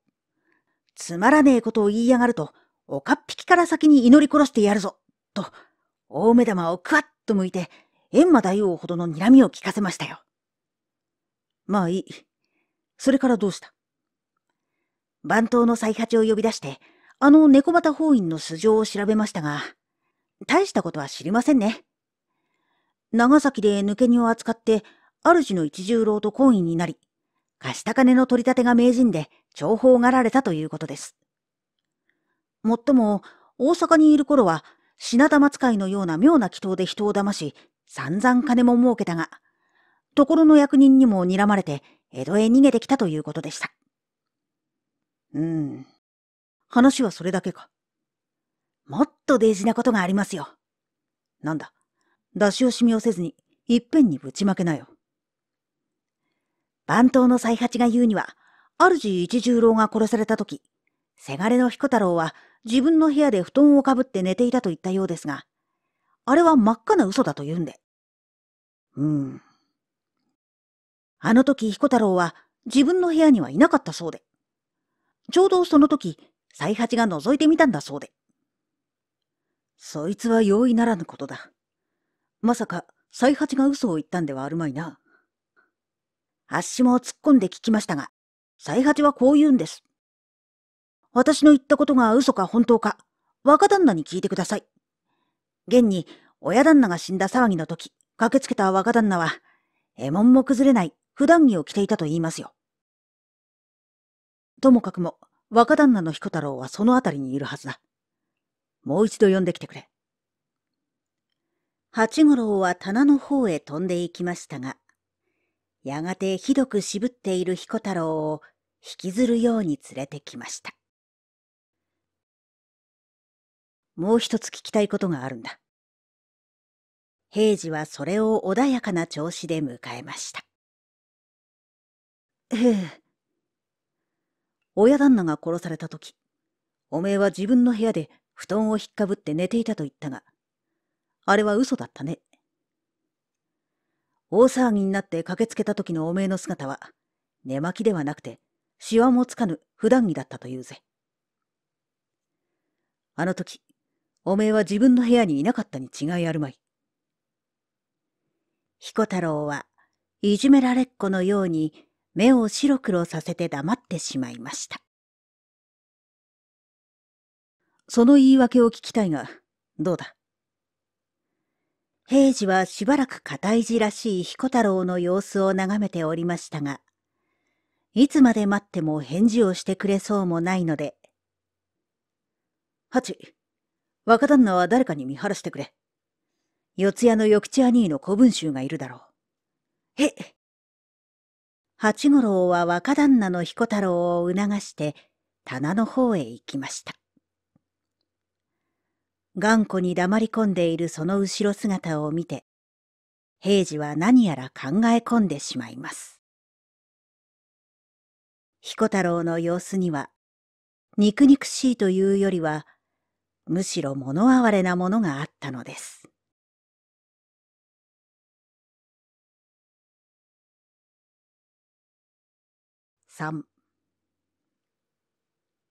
[SPEAKER 1] つまらねえことを言いやがると、おかっぴきから先に祈り殺してやるぞ。と、大目玉をクワッと向いて、閻魔大王ほどの睨みを聞かせましたよ。まあいい。それからどうした番頭の才八を呼び出して、あの猫畑法院の素性を調べましたが、大したことは知りませんね。長崎で抜け荷を扱って、主の一十郎と懇意になり、貸した金の取り立てが名人で重宝がられたということです。もっとも、大阪にいる頃は、品玉使いのような妙な祈祷で人を騙し、散々金も儲けたが、ところの役人にも睨まれて、江戸へ逃げてきたということでした。うん。話はそれだけか。もっと大事なことがありますよ。なんだ。出し惜しみをせずに、いっぺんにぶちまけなよ。番頭の才八が言うには、主一十郎が殺された時、せがれの彦太郎は自分の部屋で布団をかぶって寝ていたと言ったようですが、あれは真っ赤な嘘だと言うんで。うん。あの時彦太郎は自分の部屋にはいなかったそうで。ちょうどその時、才八が覗いてみたんだそうで。そいつは容易ならぬことだ。まさか、才八が嘘を言ったんではあるまいな。あっしも突っ込んで聞きましたが、才八はこう言うんです。私の言ったことが嘘か本当か、若旦那に聞いてください。現に、親旦那が死んだ騒ぎの時、駆けつけた若旦那は、獲物も崩れない普段着を着ていたと言いますよ。ともかくも、若旦那の彦太郎はその辺りにいるはずだ。もう一度呼んできてくれ。八五郎は棚の方へ飛んでいきましたが、やがてひどく渋っている彦太郎を引きずるように連れてきました。もう一つ聞きたいことがあるんだ。平次はそれを穏やかな調子で迎えました。ええ。親旦那が殺された時、おめえは自分の部屋で布団を引っかぶって寝ていたと言ったが、あれは嘘だったね。大騒ぎになって駆けつけた時のおめえの姿は、寝巻きではなくて、しわもつかぬ普段着だったというぜ。あの時、おめえは自分の部屋にいなかったに違いあるまい。彦太郎はいじめられっ子のように目を白黒させて黙ってしまいました。その言い訳を聞きたいが、どうだ平次はしばらく堅いじらしい彦太郎の様子を眺めておりましたが、いつまで待っても返事をしてくれそうもないので、八、若旦那は誰かに見張らせてくれ。四谷の翌地兄の古文集がいるだろう。へっ。八五郎は若旦那の彦太郎を促して棚の方へ行きました。頑固に黙り込んでいるその後ろ姿を見て、平次は何やら考え込んでしまいます。彦太郎の様子には、肉々しいというよりは、むしろ物哀れなものがあったのです。三。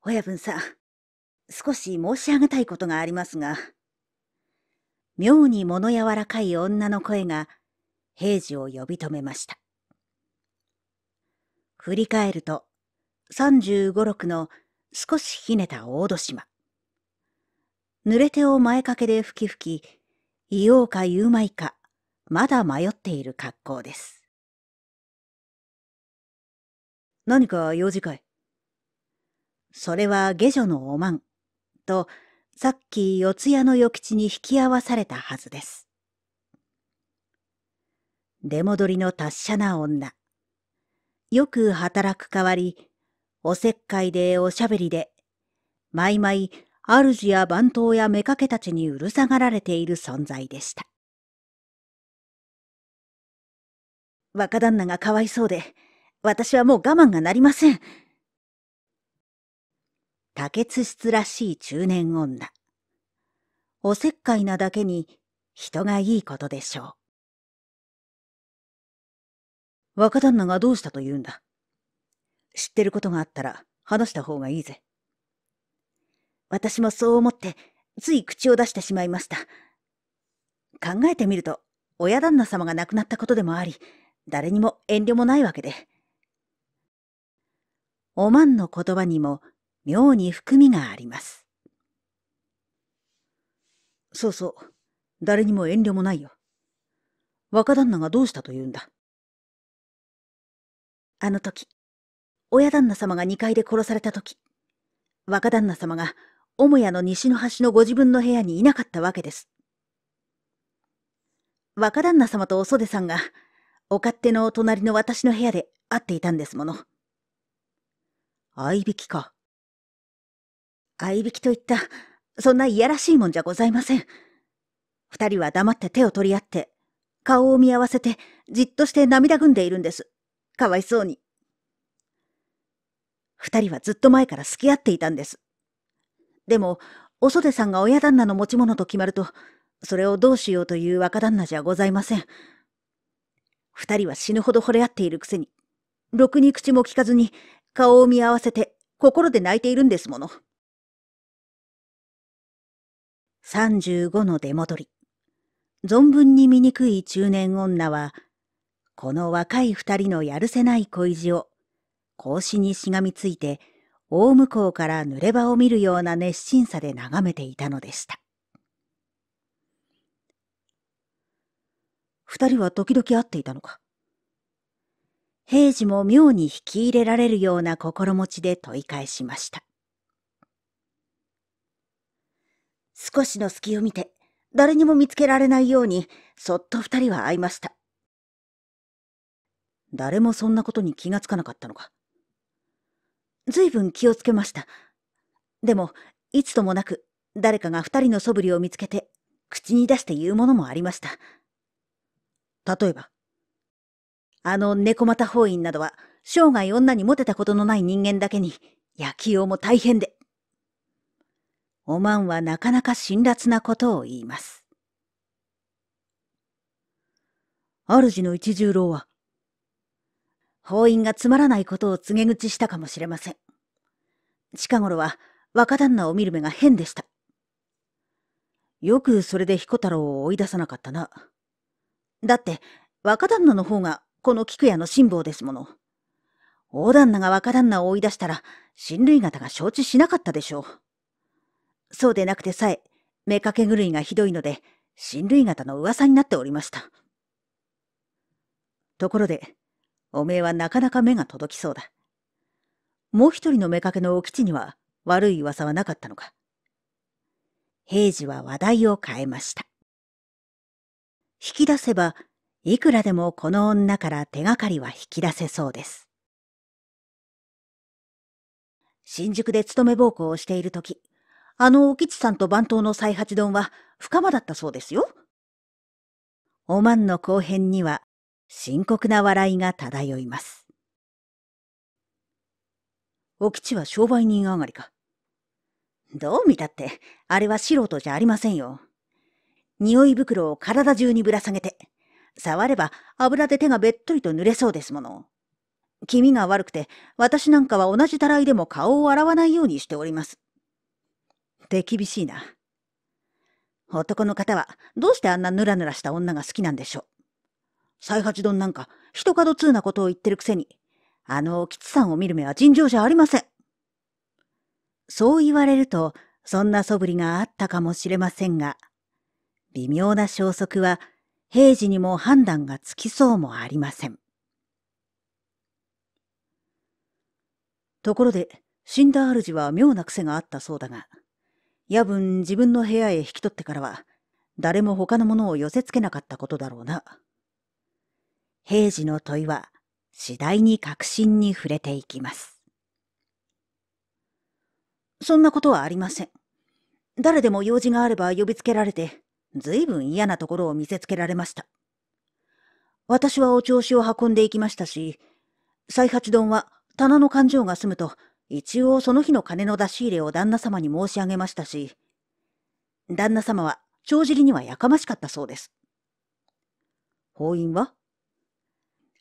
[SPEAKER 1] 親分さん、少し申し上げたいことがありますが、妙に物柔らかい女の声が平次を呼び止めました。振り返ると、三十五六の少しひねた大戸島。濡れ手を前掛けで吹き吹き、言おうか言うまいか、まだ迷っている格好です。何か用事かいそれは下女のおまん、と、さっき四谷の与吉に引き合わされたはずです。出戻りの達者な女。よく働く代わり、おせっかいでおしゃべりで、毎毎主や番頭や妾たちにうるさがられている存在でした。若旦那がかわいそうで、私はもう我慢がなりません。竹筒室らしい中年女。おせっかいなだけに人がいいことでしょう。若旦那がどうしたと言うんだ知ってることがあったら話した方がいいぜ。私もそう思って、つい口を出してしまいました。考えてみると、親旦那様が亡くなったことでもあり、誰にも遠慮もないわけで。おまんの言葉にも妙に含みがあります。そうそう、誰にも遠慮もないよ。若旦那がどうしたと言うんだ。あの時、親旦那様が2階で殺された時、若旦那様が母屋の西の端のご自分の部屋にいなかったわけです。若旦那様とお袖さんが、お勝手の隣の私の部屋で会っていたんですもの。合いびきか。合いびきといった、そんないやらしいもんじゃございません。二人は黙って手を取り合って、顔を見合わせて、じっとして涙ぐんでいるんです。かわいそうに。二人はずっと前から付き合っていたんです。でも、お袖さんが親旦那の持ち物と決まると、それをどうしようという若旦那じゃございません。二人は死ぬほど惚れ合っているくせに、ろくに口も聞かずに、顔を見合わせて、心で泣いているんですもの。三十五の出戻り。存分に醜い中年女は、この若い二人のやるせない恋路を、格子にしがみついて、大向こうから濡れ場を見るような熱心さで眺めていたのでした。二人は時々会っていたのか。平次も妙に引き入れられるような心持ちで問い返しました。少しの隙を見て、誰にも見つけられないように、そっと二人は会いました。誰もそんなことに気がつかなかったのか。随分気をつけました。でも、いつともなく、誰かが二人の素振りを見つけて、口に出して言うものもありました。例えば、あの猫股法院などは、生涯女にモテたことのない人間だけに、野球をも大変で。おまんはなかなか辛辣なことを言います。主の一十郎は、法院がつまらないことを告げ口したかもしれません。近頃は若旦那を見る目が変でした。よくそれで彦太郎を追い出さなかったな。だって若旦那の方がこの菊屋の辛抱ですもの。大旦那が若旦那を追い出したら親類方が承知しなかったでしょう。そうでなくてさえ目かけ狂いがひどいので親類方の噂になっておりました。ところでおめえはなかなか目が届きそうだ。もう一人の妾のお吉には悪い噂はなかったのか。平次は話題を変えました。引き出せば、いくらでもこの女から手がかりは引き出せそうです。新宿で勤め奉公をしているとき、あのお吉さんと番頭の再八丼は深間だったそうですよ。おまんの後編には深刻な笑いが漂います。お吉は商売人上がりか。どう見たって、あれは素人じゃありませんよ。匂い袋を体中にぶら下げて、触れば油で手がべっとりと濡れそうですもの。気味が悪くて、私なんかは同じたらいでも顔を洗わないようにしております。手厳しいな。男の方はどうしてあんなぬらぬらした女が好きなんでしょう。再八丼なんか、一角通なことを言ってるくせに、あの、吉さんを見る目は尋常じゃありません。そう言われると、そんな素振りがあったかもしれませんが、微妙な消息は、平時にも判断がつきそうもありません。ところで、死んだ主は妙な癖があったそうだが、夜分自分の部屋へ引き取ってからは、誰も他のものを寄せつけなかったことだろうな。平時の問いは次第に確信に触れていきます。そんなことはありません。誰でも用事があれば呼びつけられて、ずいぶん嫌なところを見せつけられました。私はお調子を運んでいきましたし、再八丼は棚の勘定が済むと、一応その日の金の出し入れを旦那様に申し上げましたし、旦那様は帳尻にはやかましかったそうです。法院は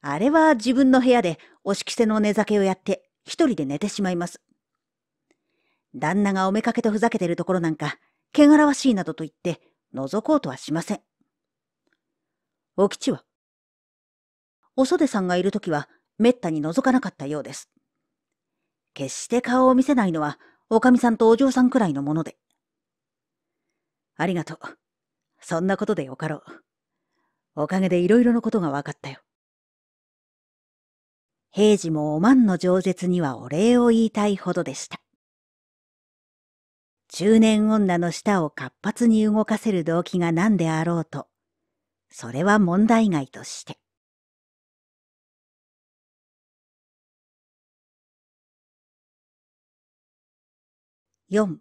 [SPEAKER 1] あれは自分の部屋でおしきせの寝酒をやって一人で寝てしまいます。旦那がおめかけとふざけてるところなんか、汚らわしいなどと言って覗こうとはしません。お吉はお袖さんがいるときはめったに覗かなかったようです。決して顔を見せないのはおかみさんとお嬢さんくらいのもので。ありがとう。そんなことでよかろう。おかげでいろいろなことが分かったよ。平次もお万の饒舌にはお礼を言いたいほどでした。中年女の舌を活発に動かせる動機が何であろうと、それは問題外として。4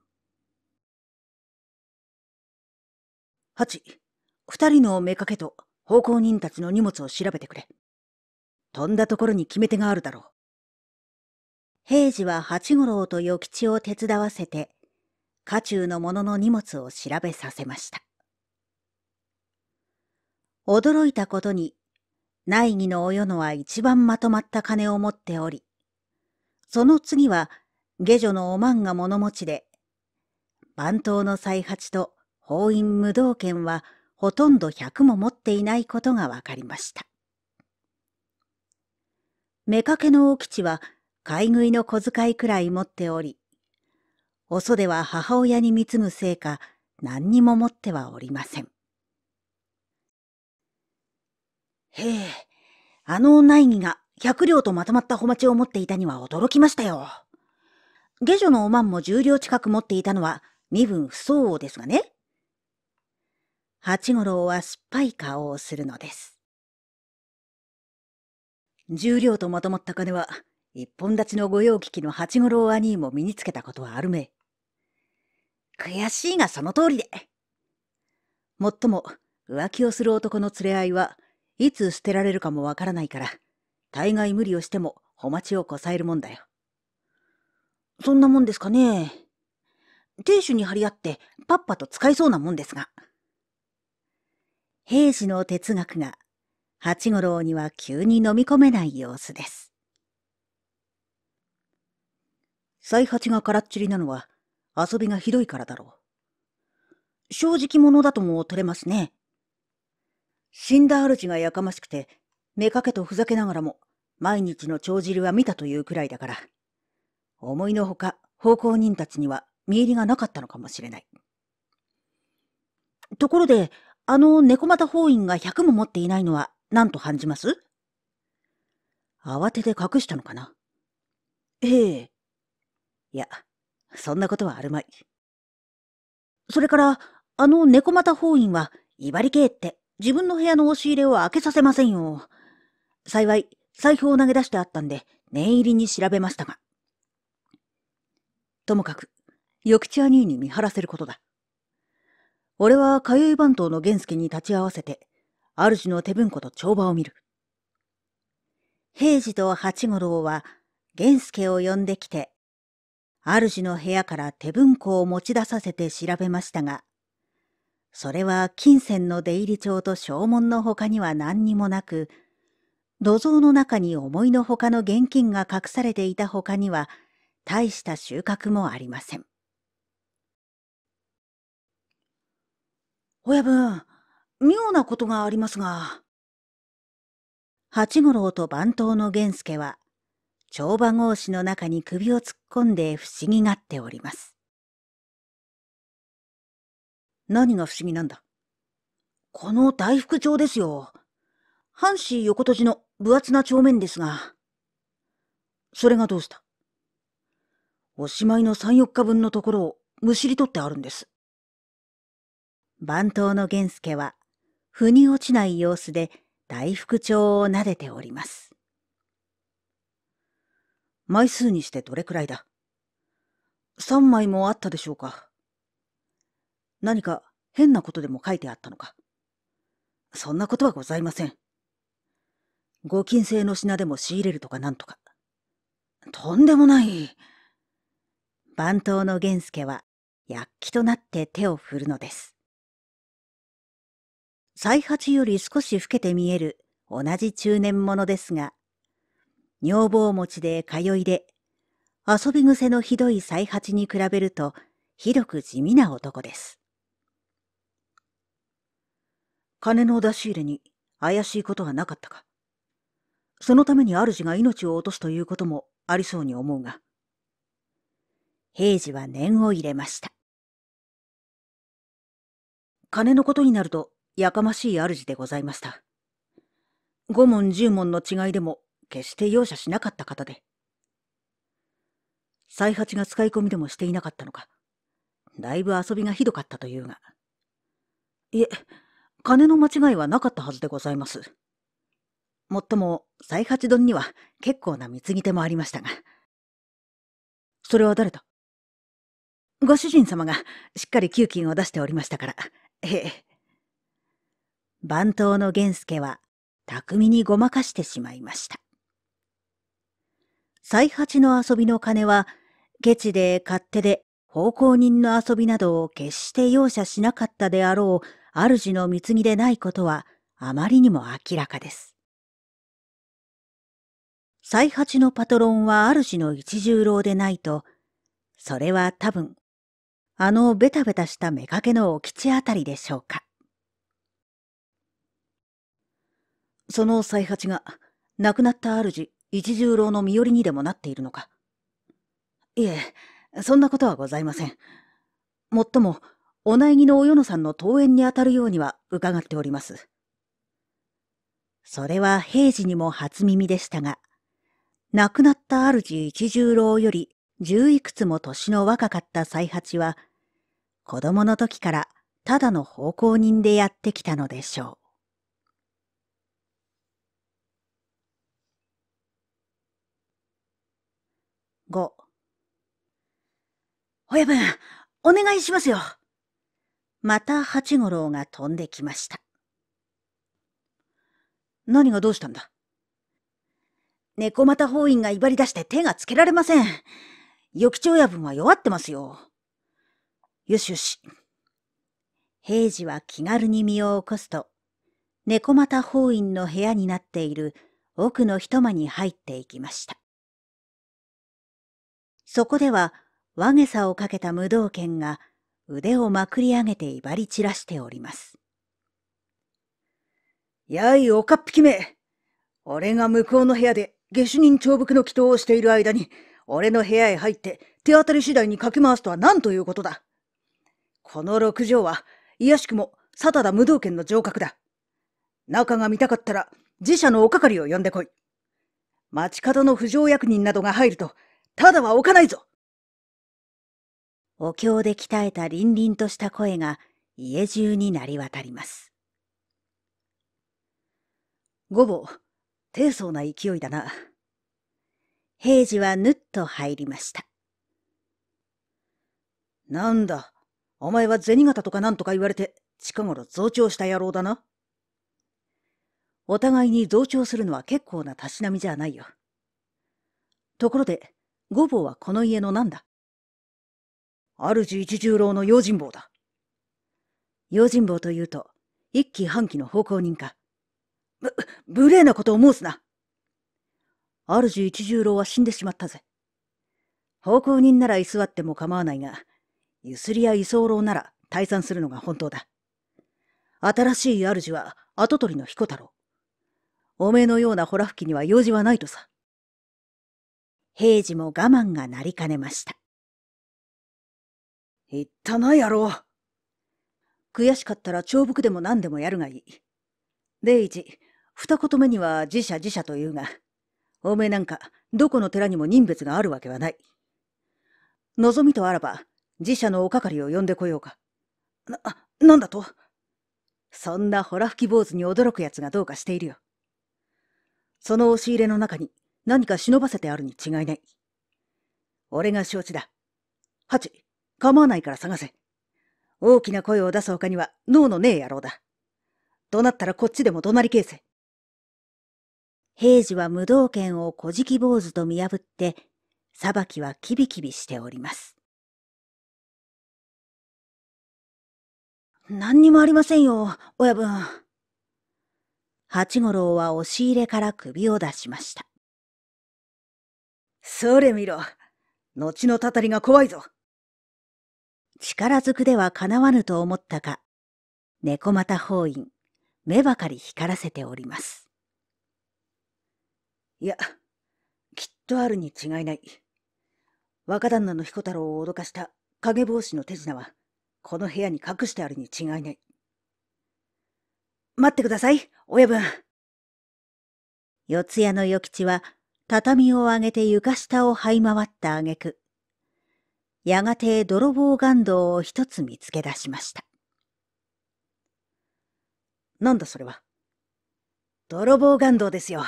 [SPEAKER 1] 八、二人の妾と奉公人たちの荷物を調べてくれ。飛んだところに決め手があるだろう。平次は八五郎と与吉を手伝わせて、家中の者の荷物を調べさせました。驚いたことに、内儀のおよのは一番まとまった金を持っており、その次は下女のおまんが物持ちで、番頭の再八と法院無道権はほとんど百も持っていないことが分かりました。妾のお吉は買い食いの小遣いくらい持っており、お袖は母親に貢ぐせいか何にも持ってはおりません。へえ、あの内儀が百両とまとまった小町を持っていたには驚きましたよ。下女のおまんも十両近く持っていたのは身分不相応ですがね。八五郎は酸っぱい顔をするのです。重量とまとまった金は、一本立ちの御用聞きの八五郎兄も身につけたことはあるめ。悔しいがその通りで。もっとも、浮気をする男の連れ合いは、いつ捨てられるかもわからないから、大概無理をしても、ほ待ちをこさえるもんだよ。そんなもんですかね。亭主に張り合って、パッパと使いそうなもんですが。平時の哲学が八五郎には急に飲み込めない様子です。才八がからっちりなのは遊びがひどいからだろう。正直者だとも取れますね。死んだ主がやかましくて、目かけとふざけながらも、毎日の帳汁は見たというくらいだから、思いのほか奉公人たちには見入りがなかったのかもしれない。ところで、あの猫又法院が100も持っていないのは何と感じます慌てて隠したのかなええ。いや、そんなことはあるまい。それから、あの猫又法院は、威張り系って自分の部屋の押し入れを開けさせませんよ。幸い、財布を投げ出してあったんで、念入りに調べましたが。ともかく、翌地兄に見張らせることだ。俺は通い番頭の源助に立ち会わせて、主の手文庫と帳場を見る。平次と八五郎は源助を呼んできて、主の部屋から手文庫を持ち出させて調べましたが、それは金銭の出入り帳と証文の他には何にもなく、土蔵の中に思いのほかの現金が隠されていた他には、大した収穫もありません。親分、妙なことがありますが。八五郎と番頭の源助は、帳場格子の中に首を突っ込んで不思議がっております。何が不思議なんだこの大福帳ですよ。半紙横閉じの分厚な帳面ですが。それがどうしたおしまいの三、四日分のところをむしり取ってあるんです。番頭の源助は腑に落ちない様子で大福帳を撫でております。枚数にしてどれくらいだ3枚もあったでしょうか何か変なことでも書いてあったのかそんなことはございません。ご金製の品でも仕入れるとかなんとか。とんでもない。番頭の源助は、躍起となって手を振るのです。再発より少し老けて見える同じ中年者ですが、女房持ちで通いで、遊び癖のひどい再発に比べると、ひどく地味な男です。金の出し入れに怪しいことはなかったか。そのために主が命を落とすということもありそうに思うが。平次は念を入れました。金のことになるとやかましい主でございました。五門十門の違いでも決して容赦しなかった方で。再八が使い込みでもしていなかったのか。だいぶ遊びがひどかったというが。いえ、金の間違いはなかったはずでございます。もっとも、才八丼には結構な貢ぎ手もありましたが。それは誰だご主人様がしっかり給金を出しておりましたから、ええ、番頭の源助は巧みにごまかしてしまいました。最八の遊びの金は、ケチで勝手で奉公人の遊びなどを決して容赦しなかったであろう主の貢ぎでないことはあまりにも明らかです。最八のパトロンは主の一十郎でないと、それは多分、あのベタベタした妾のお吉あたりでしょうか。その才八が、亡くなった主、一十郎の身寄りにでもなっているのか。いえ、そんなことはございません。もっとも、お苗木のおよのさんの登園にあたるようには伺っております。それは平時にも初耳でしたが、亡くなった主一十郎より十いくつも年の若かった才八は、子供の時からただの奉公人でやってきたのでしょう。親分、お願いしますよ。また八五郎が飛んできました。何がどうしたんだ猫又法院が威張り出して手がつけられません。与吉親分は弱ってますよ。よしよし。平次は気軽に身を起こすと、猫又法院の部屋になっている奥の一間に入っていきました。そこでは、和げさをかけた無道剣が腕をまくり上げて威張り散らしております。やい、おかっぴきめ俺が向こうの部屋で下手人長伏の祈祷をしている間に、俺の部屋へ入って手当たり次第にかき回すとは何ということだ。この六条は、いやしくも、佐田無道剣の城郭だ。中が見たかったら、自社のおかかりを呼んでこい。町方の不条役人などが入ると、ただは置かないぞお経で鍛えた凛々とした声が家中に鳴り渡ります。午後、低層な勢いだな。平次はぬっと入りました。なんだ、お前は銭形とかなんとか言われて、近頃増長した野郎だな。お互いに増長するのは結構なたしなみじゃないよ。ところで、ごぼうはこの家の何だ主一十郎の用心棒だ。用心棒というと、一期半期の奉公人か。ぶ、無礼なことを申すな。主一十郎は死んでしまったぜ。奉公人なら居座っても構わないが、ゆすりや居候なら退散するのが本当だ。新しい主は跡取りの彦太郎。おめえのようなほら吹きには用事はないとさ。平次も我慢がなりかねました。言ったな、野郎。悔しかったら長木でも何でもやるがいい。第一、二言目には自社自社というが、おめえなんか、どこの寺にも人別があるわけはない。望みとあらば、自社のお係かりを呼んでこようか。な、なんだとそんなほら吹き坊主に驚く奴がどうかしているよ。その押し入れの中に何か忍ばせてあるに違いない。俺が承知だ。八、構わないから探せ。大きな声を出す他には脳のねえ野郎だ。怒鳴ったらこっちでも怒鳴りけえせ。平次は無道剣を小じ坊主と見破って、裁きはキビキビしております。何にもありませんよ、親分。八五郎は押し入れから首を出しました。それ見ろ。後のたたりが怖いぞ。力ずくではかなわぬと思ったか、猫又法院、目ばかり光らせております。いや、きっとあるに違いない。若旦那の彦太郎を脅かした影帽子の手品は、この部屋に隠してあるに違いない。待ってください、親分。四谷の与吉は、畳を上げて床下を這い回った挙句、やがて泥棒岩道を一つ見つけ出しました。なんだそれは。泥棒岩道ですよ。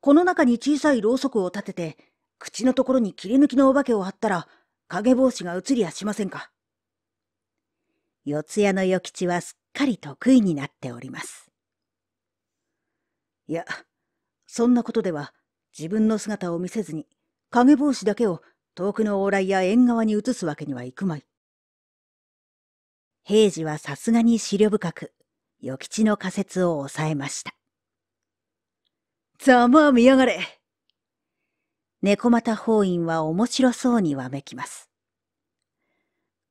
[SPEAKER 1] この中に小さいろうそくを立てて、口のところに切り抜きのお化けを貼ったら、影帽子が映りやしませんか。四谷の与吉はすっかり得意になっております。いや、そんなことでは自分の姿を見せずに影帽子だけを遠くの往来や縁側に移すわけにはいくまい。平次はさすがに思慮深く、与吉の仮説を抑えました。ざまあ見やがれ猫又法院は面白そうにわめきます。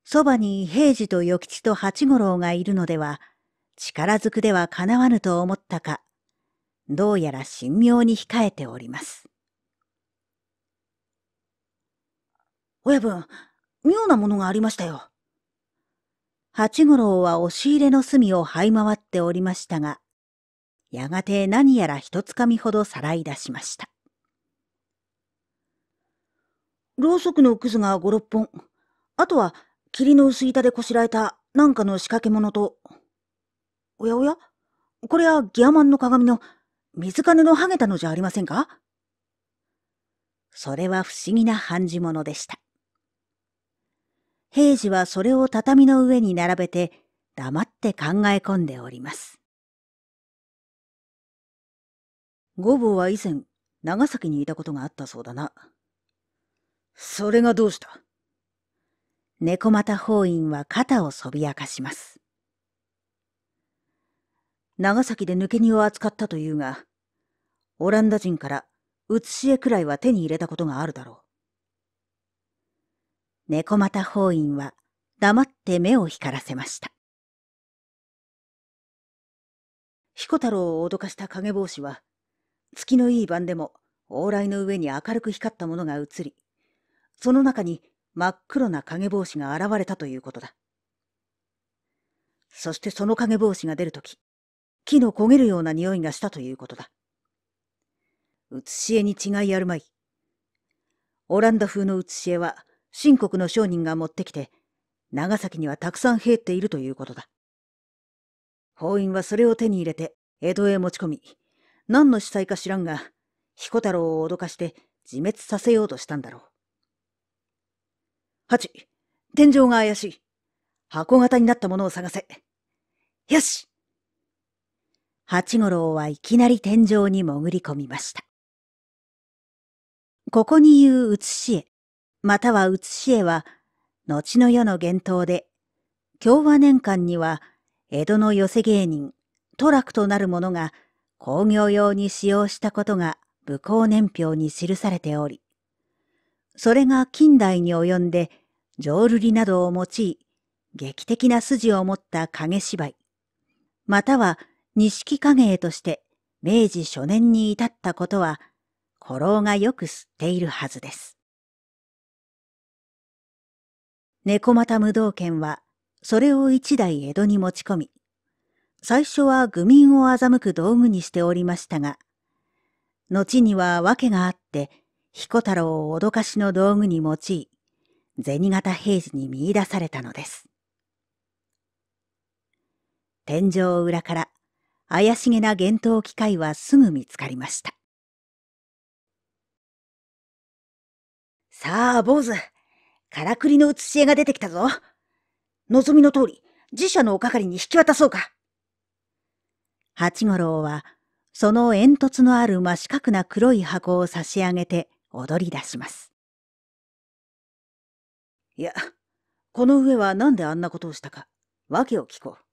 [SPEAKER 1] そばに平次と与吉と八五郎がいるのでは、力ずくではかなわぬと思ったか、どうやら神妙に控えております。親分、妙なものがありましたよ。八五郎は押し入れの隅を這い回っておりましたが、やがて何やら一つかみほどさらい出しました。ろうそくのくずが五六本、あとは霧の薄板でこしらえたなんかの仕掛け物と、おやおやこれはギアマンの鏡の水金のハゲたのじゃありませんかそれは不思議な半地物でした。平次はそれを畳の上に並べて黙って考え込んでおります。五坊は以前長崎にいたことがあったそうだな。それがどうした猫又法院は肩をそびやかします。長崎で抜け荷を扱ったというが、オランダ人から写し絵くらいは手に入れたことがあるだろう。猫又法院は黙って目を光らせました。彦太郎を脅かした影帽子は、月のいい晩でも往来の上に明るく光ったものが映り、その中に真っ黒な影帽子が現れたということだ。そしてその影帽子が出るとき、木の焦げるような匂いがしたということだ。写し絵に違いあるまい。オランダ風の写し絵は秦国の商人が持ってきて、長崎にはたくさん兵っているということだ。法院はそれを手に入れて、江戸へ持ち込み、何の司祭か知らんが、彦太郎を脅かして自滅させようとしたんだろう。八、天井が怪しい。箱型になったものを探せ。よし八五郎はいきなり天井に潜り込みました。ここに言う写し絵または写し絵は、後の世の厳冬で、共和年間には、江戸の寄せ芸人、トラクとなる者が工業用に使用したことが武功年表に記されており、それが近代に及んで、浄瑠璃などを用い、劇的な筋を持った影芝居、または錦影絵として明治初年に至ったことは、古老がよく知っているはずです。猫又無道圏は、それを一代江戸に持ち込み、最初は愚民を欺く道具にしておりましたが、後には訳があって、彦太郎を脅かしの道具に用い、銭形平次に見出されたのです。天井裏から怪しげな幻灯機械はすぐ見つかりました。さあ、坊主、からくりの写し絵が出てきたぞ。望みの通り、自社のお係に引き渡そうか。八五郎は、その煙突のある真四角な黒い箱を差し上げて踊り出します。いや、この上は何であんなことをしたか、訳を聞こう。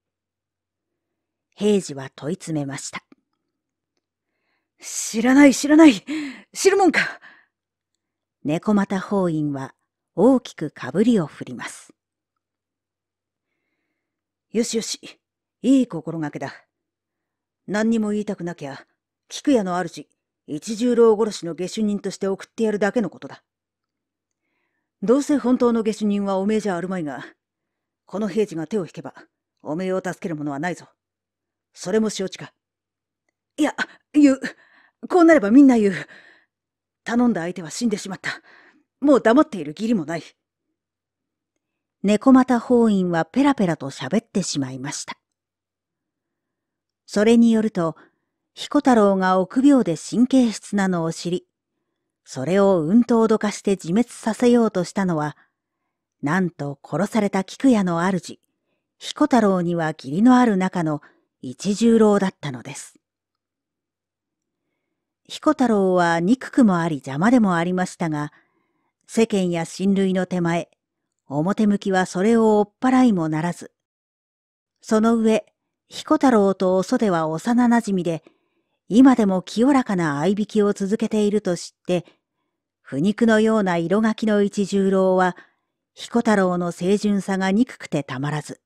[SPEAKER 1] 平次は問い詰めました。知らない知らない知るもんか猫又法院は大きくかぶりを振ります。よしよし、いい心がけだ。何にも言いたくなきゃ、菊屋の主、一十郎殺しの下手人として送ってやるだけのことだ。どうせ本当の下手人はおめえじゃあるまいが、この平次が手を引けば、おめえを助けるものはないぞ。それも承知か。いや、言う。こうなればみんな言う。頼んだ相手は死んでしまった。もう黙っている義理もない。猫又法院はペラペラと喋ってしまいました。それによると、彦太郎が臆病で神経質なのを知り、それをうんと脅かして自滅させようとしたのは、なんと殺された菊屋の主、彦太郎には義理のある中の一十郎だったのです。彦太郎は憎くもあり邪魔でもありましたが、世間や親類の手前、表向きはそれを追っ払いもならず。その上、彦太郎とお袖は幼馴染で、今でも清らかな相引きを続けていると知って、不肉のような色書きの一十郎は、彦太郎の清純さが憎くてたまらず。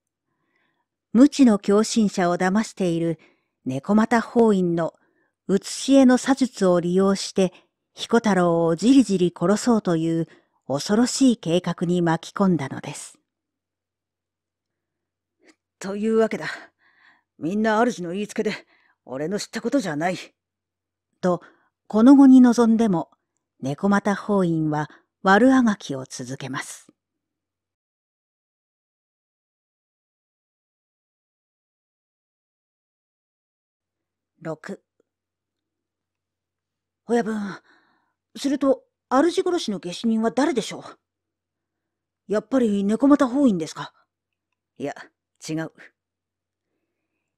[SPEAKER 1] 無知の狂信者を騙している猫又法院の写し絵の詐術を利用して、彦太郎をじりじり殺そうという恐ろしい計画に巻き込んだのです。というわけだ。みんな主の言いつけで、俺の知ったことじゃない。と、この後に臨んでも、猫又法院は悪あがきを続けます。6親分、すると、主殺しの下手人は誰でしょうやっぱり猫又法院ですかいや、違う。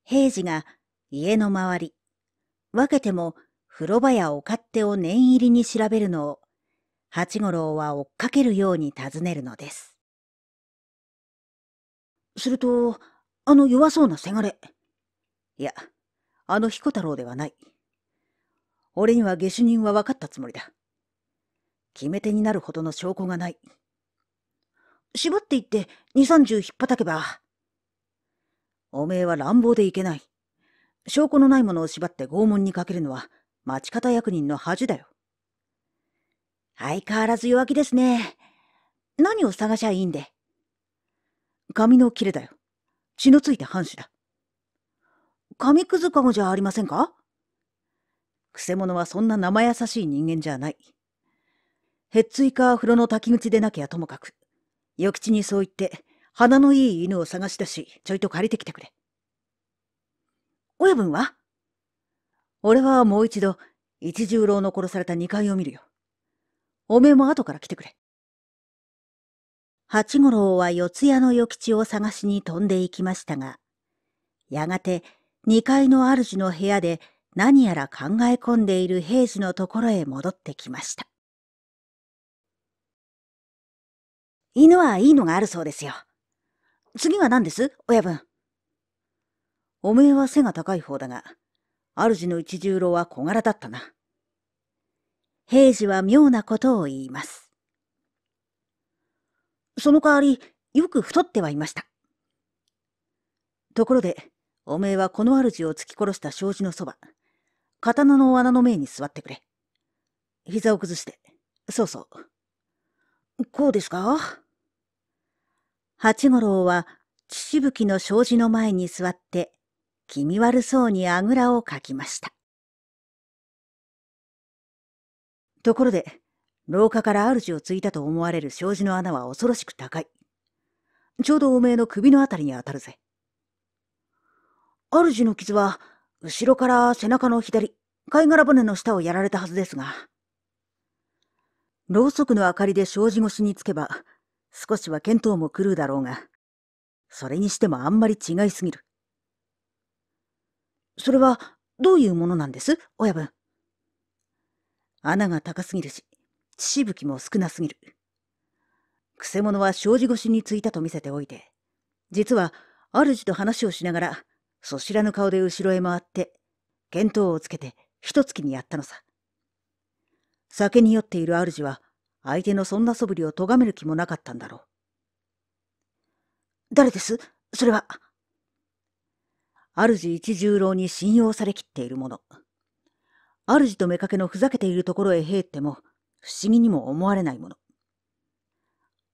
[SPEAKER 1] 平次が家の周り、分けても風呂場やお勝手を念入りに調べるのを、八五郎は追っかけるように尋ねるのです。すると、あの弱そうなせがれ。いや、あの彦太郎ではない。俺には下手人は分かったつもりだ。決め手になるほどの証拠がない。絞っていって、二三十引っ叩けば。おめえは乱暴でいけない。証拠のないものを縛って拷問にかけるのは、町方役人の恥だよ。相変わらず弱気ですね。何を探しゃいいんで。髪の切れだよ。血のついた藩士だ。紙くずかごじゃありませんかくせ者はそんな生優しい人間じゃない。へっついか風呂の滝口でなきゃともかく。与吉にそう言って、鼻のいい犬を探し出し、ちょいと借りてきてくれ。親分は俺はもう一度、一十郎の殺された二階を見るよ。おめえも後から来てくれ。八五郎は四谷の与吉を探しに飛んで行きましたが、やがて二階の主の部屋で何やら考え込んでいる平次のところへ戻ってきました。犬はいいのがあるそうですよ。次は何です親分。おめえは背が高い方だが、主の一十郎は小柄だったな。平次は妙なことを言います。その代わり、よく太ってはいました。ところで、おめえはこの主を突き殺した障子のそば、刀の罠の前に座ってくれ。膝を崩して。そうそう。こうですか八五郎は血しぶきの障子の前に座って、気味悪そうにあぐらをかきました。ところで、廊下から主をついたと思われる障子の穴は恐ろしく高い。ちょうどおめえの首のあたりに当たるぜ。主の傷は、後ろから背中の左、貝殻骨の下をやられたはずですが。ろうそくの明かりで障子越しにつけば、少しは見当も狂うだろうが、それにしてもあんまり違いすぎる。それは、どういうものなんです親分。穴が高すぎるし、血しぶきも少なすぎる。くせ者は障子越しについたと見せておいて、実は、主と話をしながら、そ知らぬ顔で後ろへ回って、見当をつけて、一月にやったのさ。酒に酔っている主は、相手のそんな素振りを咎める気もなかったんだろう。誰ですそれは。主一十郎に信用されきっているもの。主と妾のふざけているところへへっても、不思議にも思われないもの。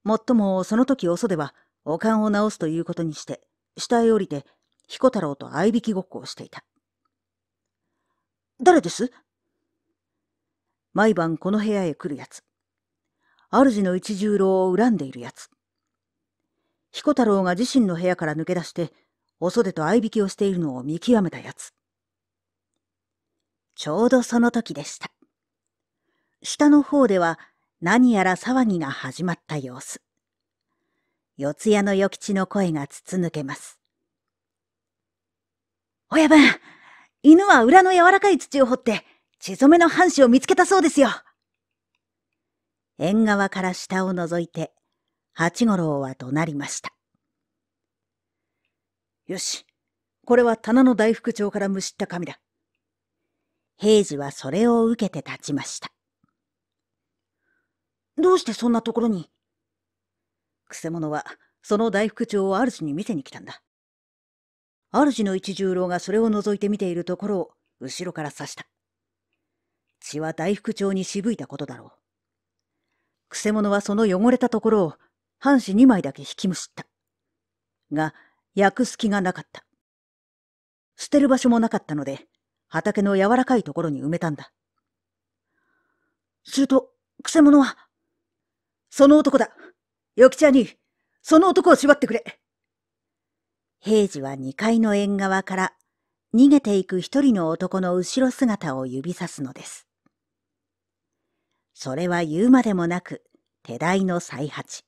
[SPEAKER 1] もっともその時遅では、おかんを直すということにして、下へ降りて、彦太郎と合いびきごっこをしていた。誰です毎晩この部屋へ来るやつ。主の一十郎を恨んでいるやつ。彦太郎が自身の部屋から抜け出して、お袖と合引きをしているのを見極めたやつ。ちょうどその時でした。下の方では何やら騒ぎが始まった様子。四谷の与吉の声が筒抜けます。親分、犬は裏の柔らかい土を掘って、血染めの藩士を見つけたそうですよ。縁側から下を覗いて、八五郎は怒鳴りました。よし、これは棚の大福帳からむしった紙だ。平次はそれを受けて立ちました。どうしてそんなところにくせ者は、その大福帳を主に見せに来たんだ。主の一十郎がそれを覗いて見ているところを後ろから刺した。血は大福帳にしぶいたことだろう。くせ者はその汚れたところを半紙2枚だけ引きむしった。が、焼く隙がなかった。捨てる場所もなかったので、畑の柔らかいところに埋めたんだ。すると、くせ者は、その男だよきゃんに、その男を縛ってくれ平次は2階の縁側から逃げていく一人の男の後ろ姿を指さすのです。それは言うまでもなく、手代の再八。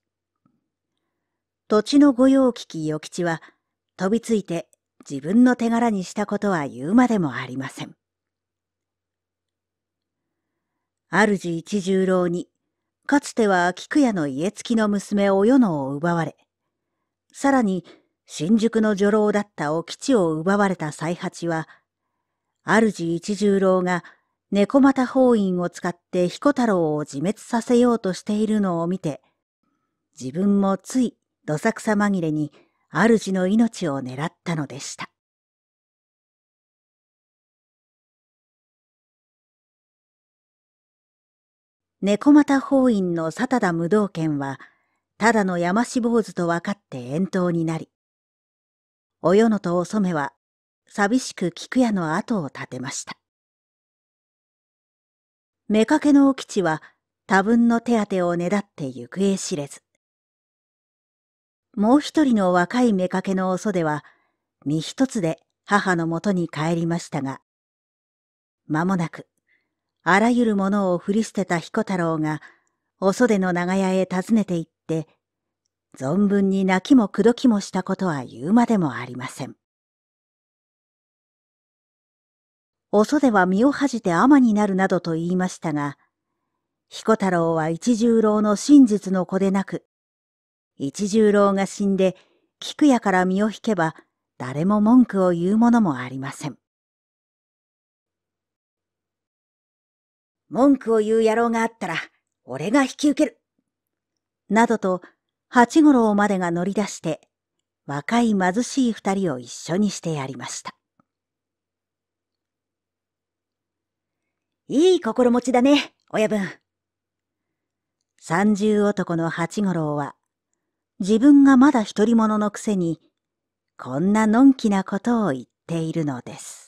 [SPEAKER 1] 土地の御用聞き与吉は、飛びついて自分の手柄にしたことは言うまでもありません。主一十郎に、かつては菊屋の家付きの娘お世のを奪われ、さらに新宿の女郎だったお吉を奪われた才八は、主一十郎が猫又法院を使って彦太郎を自滅させようとしているのを見て、自分もついどさくさ紛れに主の命を狙ったのでした。猫又法院の佐田無道剣は、ただの山し坊主と分かって遠投になり、およのとお染は寂しく菊屋の後を立てました。妾のお吉は多分の手当てをねだって行方知れず。もう一人の若い妾のおそでは、身一つで母のもとに帰りましたが、間もなく、あらゆるものを振り捨てた彦太郎が、お袖の長屋へ訪ねて行って、存分に泣きも口説きもしたことは言うまでもありません。お袖は身を恥じて尼になるなどと言いましたが、彦太郎は一十郎の真実の子でなく、一十郎が死んで菊屋から身を引けば誰も文句を言うものもありません。文句を言う野郎があったら、俺が引き受ける。などと、八五郎までが乗り出して、若い貧しい二人を一緒にしてやりました。いい心持ちだね、親分。三十男の八五郎は、自分がまだ独り者のくせに、こんなのんきなことを言っているのです。